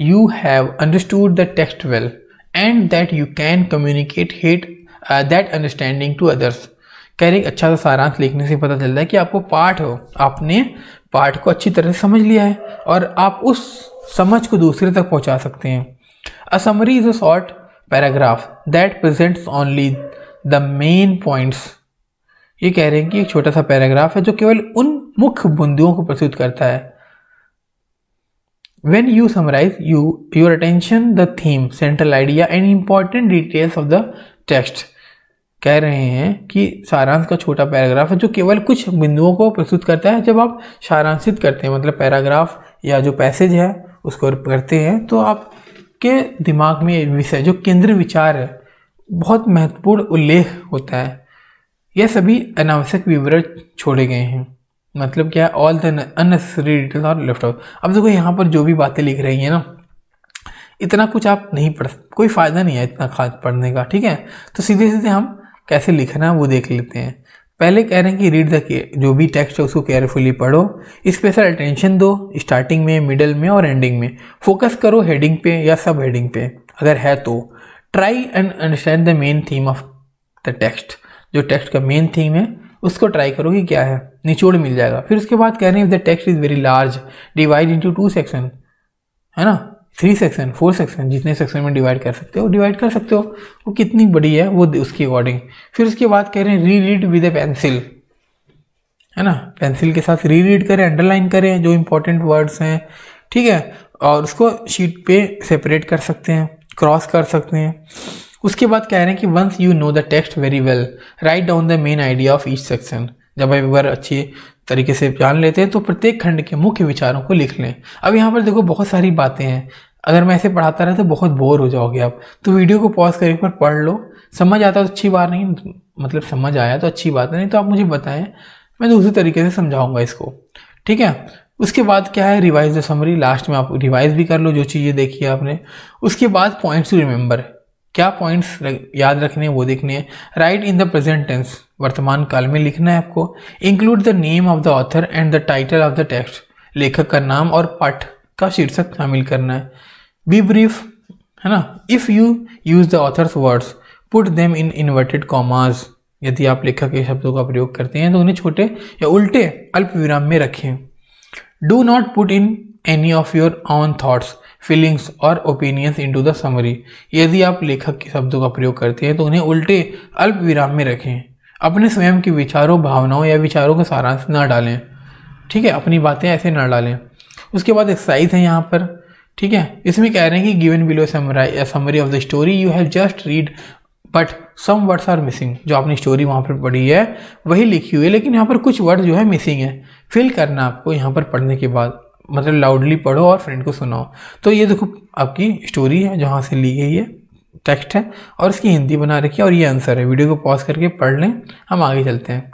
S1: you have understood the text well and that you can communicate it that understanding to others कह रहे अच्छा सा सारांश लिखने से पता चलता है कि आपको पाठ हो आपने पाठ को अच्छी तरह से समझ लिया है और आप उस समझ को दूसरे तक पहुंचा सकते हैं a summary is a short paragraph that presents only the main points ये कह रहे हैं कि एक छोटा सा पैराग्राफ है जो केवल उन मुख्य बुंदुओं को प्रस्तुत करता है when you summarise you your attention the theme central idea and important details of the text कह रहे हैं कि सारांश का छोटा पैराग्राफ है जो केवल कुछ बिंदुओं को प्रस्तुत करता है जब आप सारांशित करते हैं मतलब पैराग्राफ या जो पैसेज है उसको करते हैं तो आपके दिमाग में विषय जो केंद्र विचार है बहुत महत्वपूर्ण उल्लेख होता है यह सभी अनावश्यक विवरण छोड़े गए हैं मतलब क्या है all the unnecessary details are left out अब देखो यहाँ पर जो भी बातें लिख रही हैं ना इतना कुछ आप नहीं पढ़ कोई फ़ायदा नहीं है इतना खास पढ़ने का ठीक है तो सीधे सीधे हम कैसे लिखना है वो देख लेते हैं पहले कह रहे हैं कि रीड द जो भी टेक्स्ट है उसको केयरफुली पढ़ो स्पेशल अटेंशन दो स्टार्टिंग में मिडल में और एंडिंग में फोकस करो हेडिंग पे या सब हेडिंग पे अगर है तो try and understand the main theme of the text जो टेक्स्ट का मेन थीम है उसको ट्राई करो कि क्या है निचोड़ मिल जाएगा फिर उसके बाद कह रहे हैं if the text is very large divide into two section है ना थ्री सेक्शन फोर सेक्शन जितने सेक्शन में डिवाइड कर सकते हो डिवाइड कर सकते हो वो कितनी बड़ी है वो उसके अकॉर्डिंग फिर उसके बाद कह रहे हैं री रीड विद ए पेंसिल है ना पेंसिल के साथ री रीड करें अंडरलाइन करें जो इंपॉर्टेंट वर्ड्स हैं ठीक है और उसको शीट पे सेपरेट कर सकते हैं क्रॉस कर सकते हैं उसके बाद कह रहे हैं कि once you know the text very well write down the main idea of each section जब आप एक बार अच्छी तरीके से जान लेते हैं तो प्रत्येक खंड के मुख्य विचारों को लिख लें अब यहाँ पर देखो बहुत सारी बातें हैं अगर मैं ऐसे पढ़ाता रहा तो बहुत बोर हो जाओगे आप तो वीडियो को पॉज करके पर पढ़ लो समझ आता तो अच्छी बात नहीं मतलब समझ आया तो अच्छी बात नहीं तो आप मुझे बताएं मैं दूसरे तरीके से समझाऊंगा इसको ठीक है उसके बाद क्या है रिवाइज द समरी लास्ट में आप रिवाइज भी कर लो जो चीज़ें देखी है आपने उसके बाद पॉइंट्स टू रिमेंबर क्या पॉइंट्स याद रखने हैं वो देखने हैं right in the present tense वर्तमान काल में लिखना है आपको include the name of the author and the title of the text लेखक का नाम और पाठ का शीर्षक शामिल करना है बी ब्रीफ है ना if you use the author's words put them in inverted commas यदि आप लेखक के शब्दों का प्रयोग करते हैं तो उन्हें छोटे या उल्टे अल्प विराम में रखें do not put in any of your own thoughts feelings और opinions in to the summary यदि आप लेखक के शब्दों का प्रयोग करते हैं तो उन्हें उल्टे अल्प विराम में रखें अपने स्वयं के विचारों भावनाओं या विचारों का सारांश ना डालें ठीक है अपनी बातें ऐसे ना डालें उसके बाद एक्सरसाइज है यहाँ पर ठीक है इसमें कह रहे हैं कि given below summary of the story you have just read but some words are missing जो आपने स्टोरी वहाँ पर पढ़ी है वही लिखी हुई है लेकिन यहाँ पर कुछ वर्ड जो है मिसिंग है फिल करना आपको यहाँ पर पढ़ने के बाद मतलब लाउडली पढ़ो और फ्रेंड को सुनाओ तो ये देखो आपकी स्टोरी है जहाँ से ली गई है टेक्स्ट है और इसकी हिंदी बना रखी है और ये आंसर है वीडियो को पॉज करके पढ़ लें हम आगे चलते हैं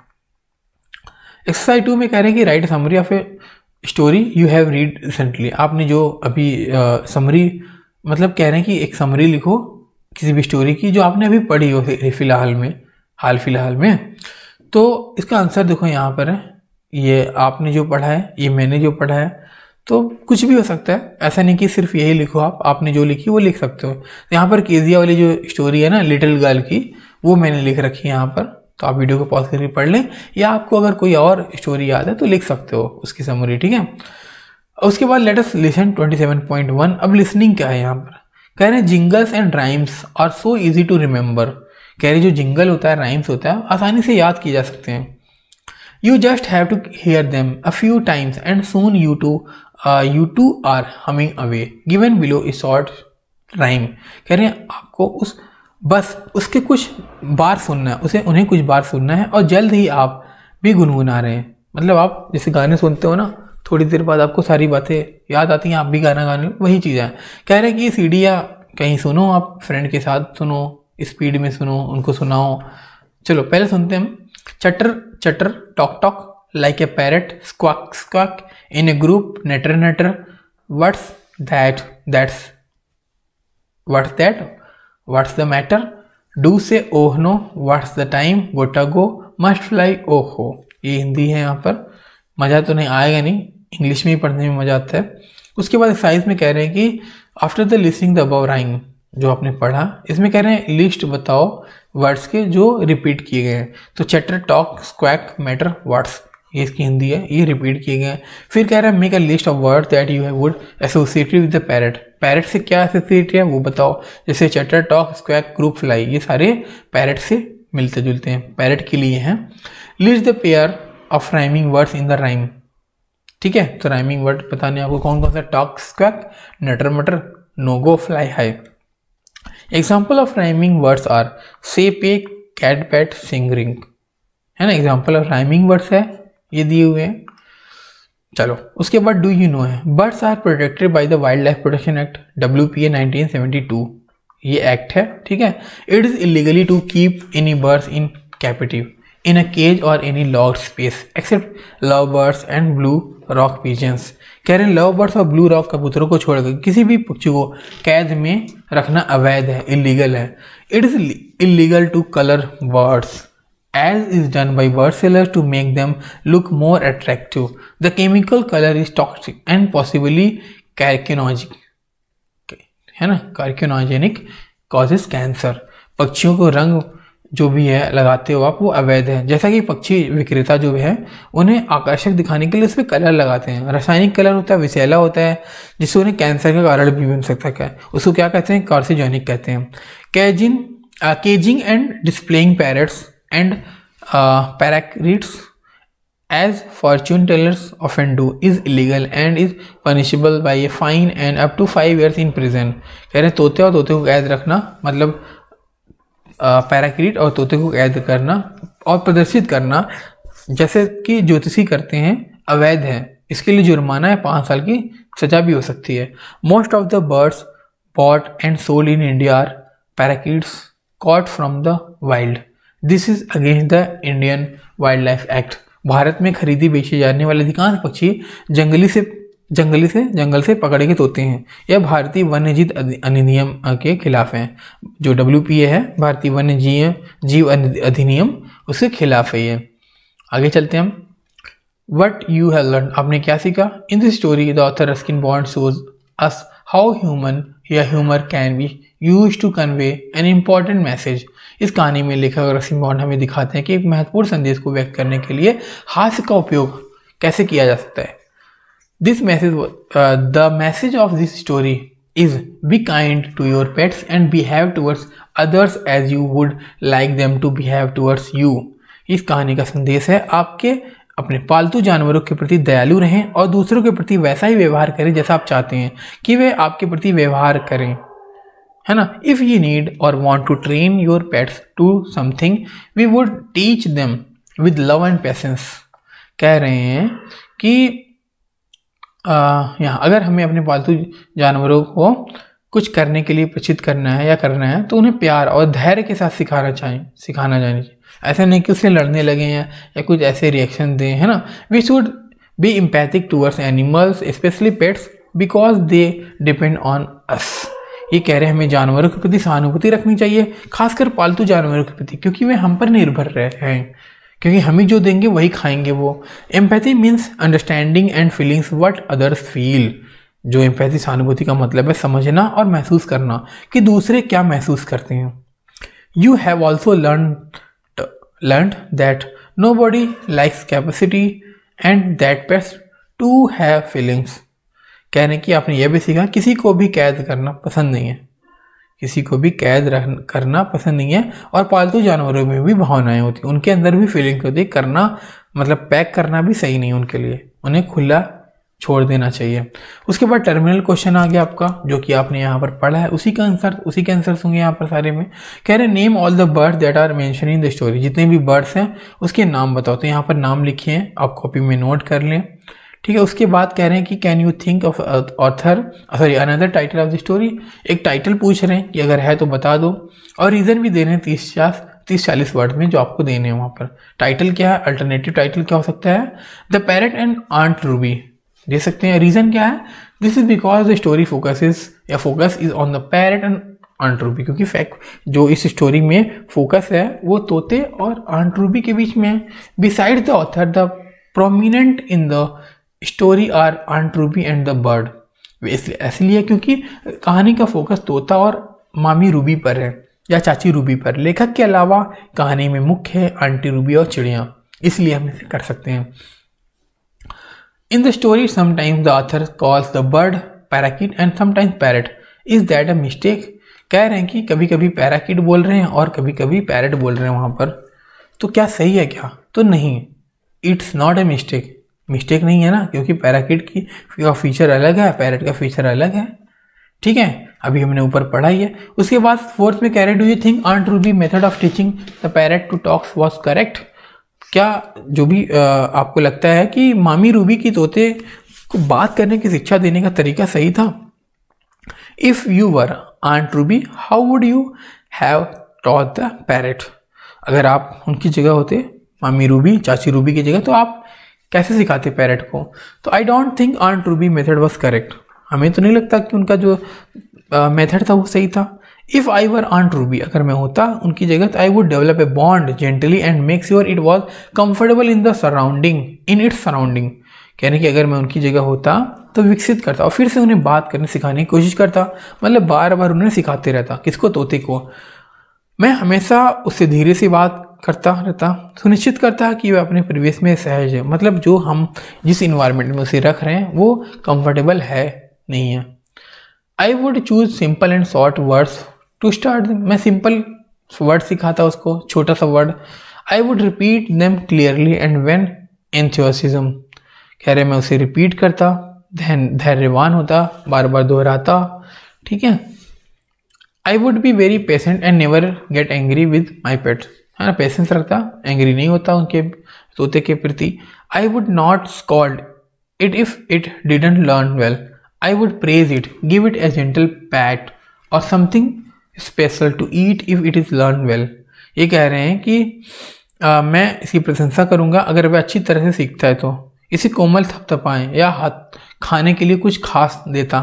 S1: एक्सरसाइज टू में कह रहे हैं कि write summary of a story you have read recently आपने जो अभी समरी मतलब कह रहे हैं कि एक समरी लिखो किसी भी स्टोरी की जो आपने अभी पढ़ी हो फिलहाल में हाल फिलहाल में तो इसका आंसर देखो यहाँ पर है ये आपने जो पढ़ा है ये मैंने जो पढ़ा है तो कुछ भी हो सकता है ऐसा नहीं कि सिर्फ यही लिखो आप आपने जो लिखी वो लिख सकते हो तो यहाँ पर केजिया वाली जो स्टोरी है ना लिटिल गर्ल की वो मैंने लिख रखी है यहाँ पर तो आप वीडियो को पॉज करके पढ़ लें या आपको अगर कोई और स्टोरी याद है तो लिख सकते हो उसकी समरी ठीक है उसके बाद लेटेस्ट लिसन वन अब लिसनिंग क्या है यहाँ पर कह रहे हैं jingles and rhymes are so easy to remember कह रहे जो जिंगल होता है राइम्स होता है आसानी से याद किए जा सकते हैं you just have to hear them a few times and soon you too uh, you two are humming away given below is short rhyme कह रहे हैं आपको उस बस उसके कुछ बार सुनना है उसे उन्हें कुछ बार सुनना है और जल्द ही आप भी गुनगुना रहे हैं मतलब आप जैसे गाने सुनते हो ना थोड़ी देर बाद आपको सारी बातें याद आती हैं आप भी गाना गाने वही चीज़ है कह रहे हैं कि ये या कहीं सुनो आप फ्रेंड के साथ सुनो स्पीड में सुनो उनको सुनाओ चलो पहले सुनते हैं हम chatter chatter talk talk like a parrot squawk squawk in a group natter natter what's that that's what's that what's the matter do say oh no what's the time गोटा गो मस्ट फ्लाई ओ हो ये हिंदी है यहाँ पर मज़ा तो नहीं आएगा नहीं इंग्लिश में ही पढ़ने में मज़ा आता है उसके बाद एक्सरसाइज में कह रहे हैं कि after the listing the above rhyme जो आपने पढ़ा इसमें कह रहे हैं लिस्ट बताओ वर्ड्स के जो रिपीट किए गए हैं तो chatter talk squawk matter words ये इसकी हिंदी है ये रिपीट किए गए हैं फिर कह रहा है make a list of word that you would associated with the parrot parrot से क्या एसोसिएट है वो बताओ जैसे चटर टॉक स्क्वैक ग्रुप फ्लाई ये सारे पैरट से मिलते जुलते हैं पैरट के लिए हैं list the pair of rhyming words in the rhyme ठीक है तो राइमिंग वर्ड बताने आपको कौन कौन सा talk squawk natter matter no go fly high example of rhyming words are से पे कैट पैट सिंग रिंग है ना एग्जाम्पल ऑफ राइमिंग वर्ड्स है ये दिए हुए हैं चलो उसके बाद डू यू नो है birds are protected by the wildlife protection act W P A nineteen ये एक्ट है ठीक है it is illegally to keep any birds in captive in a cage और any locked space except love birds and blue rock pigeons कह रहे हैं love birds और blue rock कबूतरों को छोड़कर किसी भी पक्षी को कैद में रखना अवैध है इलीगल है it is illegal to colour birds as is done by bird sellers to make them look more attractive. The chemical color is toxic and possibly carcinogenic. Okay, है ना carcinogenic causes cancer. पक्षियों को रंग जो भी है लगाते हो आप वो अवैध है जैसा कि पक्षी विक्रेता जो भी है उन्हें आकर्षक दिखाने के लिए उस पर कलर लगाते हैं रासायनिक कलर होता है विषैला होता है जिससे उन्हें कैंसर का कारण भी बन सकता है उसको क्या कहते हैं कार्सिजोनिक कहते हैं caging caging and displaying parrots and parakeets as fortune tellers of and do is illegal and is punishable by a fine and up to five years in prison कह रहे हैं तोते और तोते को कैद रखना मतलब पैराक्रीट uh, और तोते को कैद करना और प्रदर्शित करना जैसे कि ज्योतिषी करते हैं अवैध है इसके लिए जुर्माना है पाँच साल की सजा भी हो सकती है most of the birds bought and sold in India are parakeets caught from the wild this is against the Indian wild life act Bharat में खरीदी बेचे जाने वाले अधिकांश पक्षी जंगली से जंगली से जंगल से पकड़े गए होते हैं यह भारतीय वन्यजीव अधिनियम के खिलाफ है जो डब्ल्यू पी ए है भारतीय वन्य जीव जीव अधिनियम उसके खिलाफ है ये आगे चलते हैं हम वट यू हैव लर्न आपने क्या सीखा in this story the author Ruskin Bond shows us how human या humour can be use to convey an important message इस कहानी में लेखक और रसीम बॉन्ड हमें दिखाते हैं कि एक महत्वपूर्ण संदेश को व्यक्त करने के लिए हास्य का उपयोग कैसे किया जा सकता है this message the message of this story is be kind to your pets and behave towards others as you would like them to behave towards you इस कहानी का संदेश है आपके अपने पालतू जानवरों के प्रति दयालु रहें और दूसरों के प्रति वैसा ही व्यवहार करें जैसा आप चाहते हैं कि वे आपके प्रति व्यवहार करें है ना इफ़ यू नीड और want to train your pets to something we would teach them with love and patience कह रहे हैं कि यहाँ अगर हमें अपने पालतू जानवरों को कुछ करने के लिए प्रचित करना है या करना है तो उन्हें प्यार और धैर्य के साथ सिखाना चाहिए सिखाना चाहिए ऐसा नहीं कि उससे लड़ने लगे हैं या कुछ ऐसे रिएक्शन दें है ना we should be empathic towards animals specially pets because they depend on us ये कह रहे हैं हमें जानवरों के प्रति सहानुभूति रखनी चाहिए खासकर पालतू जानवरों के प्रति क्योंकि वे हम पर निर्भर रहे हैं क्योंकि हम ही जो देंगे वही खाएंगे वो empathy means understanding and feelings what others feel जो एम्पैथी सहानुभूति का मतलब है समझना और महसूस करना कि दूसरे क्या महसूस करते हैं you have also learn learn that nobody likes capacity and that best to have feelings कहने की आपने यह भी सीखा किसी को भी कैद करना पसंद नहीं है किसी को भी कैद करना पसंद नहीं है और पालतू जानवरों में भी भावनाएं होती हैं उनके अंदर भी फीलिंग्स होती है करना मतलब पैक करना भी सही नहीं उनके लिए उन्हें खुला छोड़ देना चाहिए उसके बाद टर्मिनल क्वेश्चन आ गया आपका जो कि आपने यहाँ पर पढ़ा है उसी का आंसर उसी के आंसर होंगे यहाँ पर सारे में कह रहे name all the birds that are mention in the story जितने भी बर्ड्स हैं उसके नाम बताओ तो यहाँ पर नाम लिखिए आप कॉपी में नोट कर लें ठीक है उसके बाद कह रहे हैं कि can you think of author sorry another title of the story एक टाइटल पूछ रहे हैं कि अगर है तो बता दो और रीज़न भी दे रहे हैं तीस चार तीस चालीस वर्ड में जो आपको देने हैं वहाँ पर टाइटल क्या है अल्टरनेटिव टाइटल क्या हो सकता है the parrot and aunt Ruby दे सकते हैं रीज़न क्या है this is because the story focus is या focus is on the parrot and aunt Ruby क्योंकि फैक्ट जो इस स्टोरी में फोकस है वो तोते और आंट रूबी के बीच में है beside the author the prominent in the story are aunt Ruby and the bird इसलिए ऐसे लिया क्योंकि कहानी का फोकस तोता और मामी रूबी पर है या चाची रूबी पर लेखक के अलावा कहानी में मुख्य है आंटी रूबी और चिड़िया इसलिए हम इसे कर सकते हैं in the story sometimes the author calls the bird parakeet and sometimes parrot is that a mistake कह रहे हैं कि कभी कभी पैराकिट बोल रहे हैं और कभी कभी पैरट बोल रहे हैं वहाँ पर तो क्या सही है क्या तो नहीं it's not a mistake mistake नहीं है ना क्योंकि पैराकिट की फीचर अलग है पैरट का फीचर अलग है ठीक है अभी हमने ऊपर पढ़ा ही है उसके बाद फोर्थ में कह रहे do you think true Ruby method of teaching the parrot to talks was correct क्या जो भी आ, आपको लगता है कि मामी रूबी की तोते को बात करने की शिक्षा देने का तरीका सही था if you were aunt Ruby how would you have taught the parrot अगर आप उनकी जगह होते मामी रूबी चाची रूबी की जगह तो आप कैसे सिखाते पैरट को तो आई डोंट थिंक आर्न बी मेथड वॉज करेक्ट हमें तो नहीं लगता कि उनका जो मेथड uh, था वो सही था if I were earn Ruby अगर मैं होता उनकी जगह तो I would develop a bond gently and make sure it was comfortable in the surrounding in its surrounding कहने की अगर मैं उनकी जगह होता तो विकसित करता और फिर से उन्हें बात करने सिखाने की कोशिश करता मतलब बार बार उन्हें सिखाते रहता किसको तोते को मैं हमेशा उससे धीरे से बात करता रहता सुनिश्चित करता है कि वह अपने परिवेश में सहज है मतलब जो हम जिस इन्वायरमेंट में उसे रख रहे हैं वो कंफर्टेबल है नहीं है I would choose simple and short words to start मैं सिंपल वर्ड सिखाता उसको छोटा सा word I would repeat them clearly and when enthusiasm कह रहे मैं उसे रिपीट करता धैन धैर्यवान होता बार बार दोहराता ठीक है I would be very patient and never get angry with my pets है ना पेशेंस रखता एंग्री नहीं होता उनके तोते के प्रति I would not scold it if it didn't learn well I would praise it give it a gentle pat और something special to eat if it is learn well ये कह रहे हैं कि आ, मैं इसकी प्रशंसा करूँगा अगर वह अच्छी तरह से सीखता है तो इसे कोमल थपथपाएं या हाथ खाने के लिए कुछ खास देता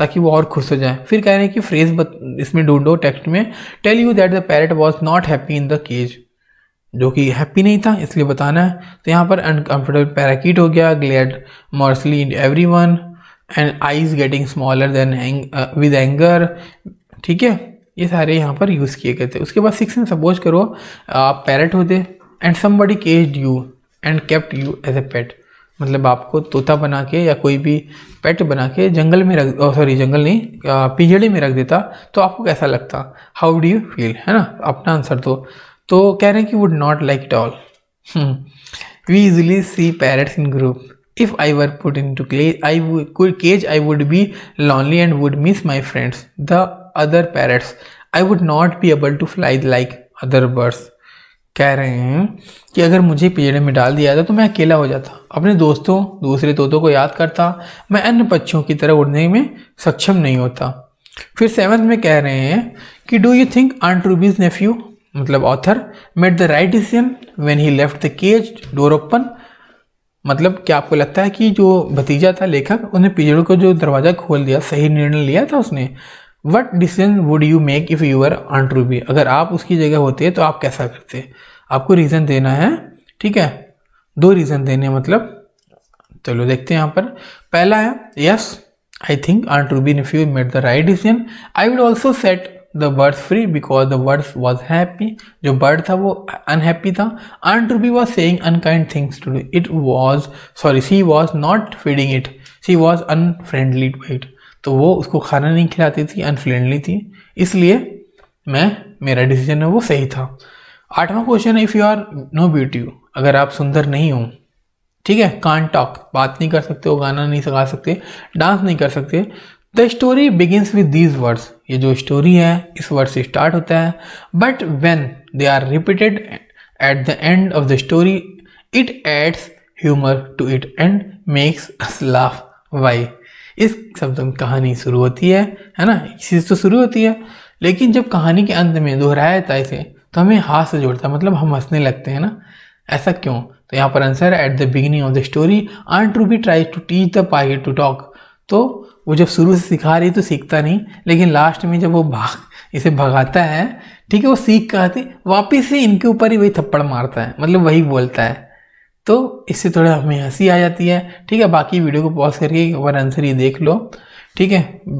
S1: ताकि वो और खुश हो जाए फिर कह रहे हैं कि फ्रेज इसमें ढूंढो टेक्स्ट में tell you that the parrot was not happy in the cage जो कि हैप्पी नहीं था इसलिए बताना है तो यहाँ पर अनकम्फर्टेबल पैराकीट हो गया glared morosely in everyone and eyes getting smaller then with anger ठीक है ये सारे यहाँ पर यूज़ किए गए थे उसके बाद सिक्स में सपोज करो आप पैरट होते and somebody cage you and kept you as a pet मतलब आपको तोता बना के या कोई भी पेट बना के जंगल में रख सॉरी जंगल नहीं पिंजड़े में रख देता तो आपको कैसा लगता हाउ डू यू फील है ना अपना आंसर दो तो।, तो कह रहे हैं कि would not like it all we easily see parrots in group if I were put into cage I would cage I would be lonely and would miss my friends the other parrots I would not be able to fly like other birds कह रहे हैं कि अगर मुझे पिंजड़े में डाल दिया जाता तो मैं अकेला हो जाता अपने दोस्तों दूसरे तोतों को याद करता मैं अन्य पक्षियों की तरह उड़ने में सक्षम नहीं होता फिर सेवन्थ में कह रहे हैं कि do you think aunt Ruby's Ruby's nephew मतलब author made the right decision when he left the cage door open मतलब क्या आपको लगता है कि जो भतीजा था लेखक उन्हें पिंजड़ों को जो दरवाज़ा खोल दिया सही निर्णय लिया था उसने what decision would you make if you are be अगर आप उसकी जगह होते हैं तो आप कैसा करते हैं आपको रीज़न देना है ठीक है दो रीज़न देने मतलब चलो देखते हैं यहाँ पर पहला है yes I think be if you made the right decision I would also set the birds free because the birds was happy जो बर्ड था वो अनहैप्पी था be was saying unkind things to do it was sorry she was not feeding it she was unfriendly to it तो वो उसको खाना नहीं खिलाती थी अनफ्रेंडली थी इसलिए मैं मेरा डिसीजन है वो सही था आठवां क्वेश्चन है if you are no beauty अगर आप सुंदर नहीं हो ठीक है कान टॉक बात नहीं कर सकते हो गाना नहीं सिखा सकते डांस नहीं कर सकते the story begins with these words ये जो स्टोरी है इस वर्ड से स्टार्ट होता है but when they are repeated at the end of the story it adds humour to it and makes us laugh why इस शब्द कहानी शुरू होती है है ना इसी से तो शुरू होती है लेकिन जब कहानी के अंत में दोहराया जाता है इसे तो हमें हाथ से जोड़ता है मतलब हम हंसने लगते हैं ना ऐसा क्यों तो यहाँ पर आंसर है at the beginning of the story aunt be try to teach the pilot to talk तो वो जब शुरू से सिखा रही तो सीखता नहीं लेकिन लास्ट में जब वो भाग इसे भगाता है ठीक है वो सीख कर वापस वापिस से इनके ऊपर ही वही थप्पड़ मारता है मतलब वही बोलता है तो इससे थोड़ा हमें हंसी आ जाती है ठीक है बाकी वीडियो को पॉज करके एक बार आंसर ये देख लो ठीक है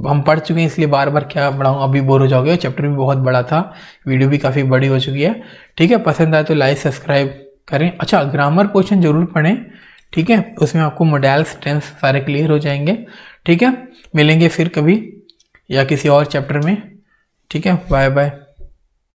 S1: हम पढ़ चुके हैं इसलिए बार बार क्या पढ़ाऊँ अभी बोर हो जाओगे चैप्टर भी बहुत बड़ा था वीडियो भी काफ़ी बड़ी हो चुकी है ठीक है पसंद आए तो लाइक सब्सक्राइब करें अच्छा ग्रामर क्वेश्चन जरूर पढ़ें ठीक है उसमें आपको मोडल्स टेंस सारे क्लियर हो जाएंगे ठीक है मिलेंगे फिर कभी या किसी और चैप्टर में ठीक है बाय बाय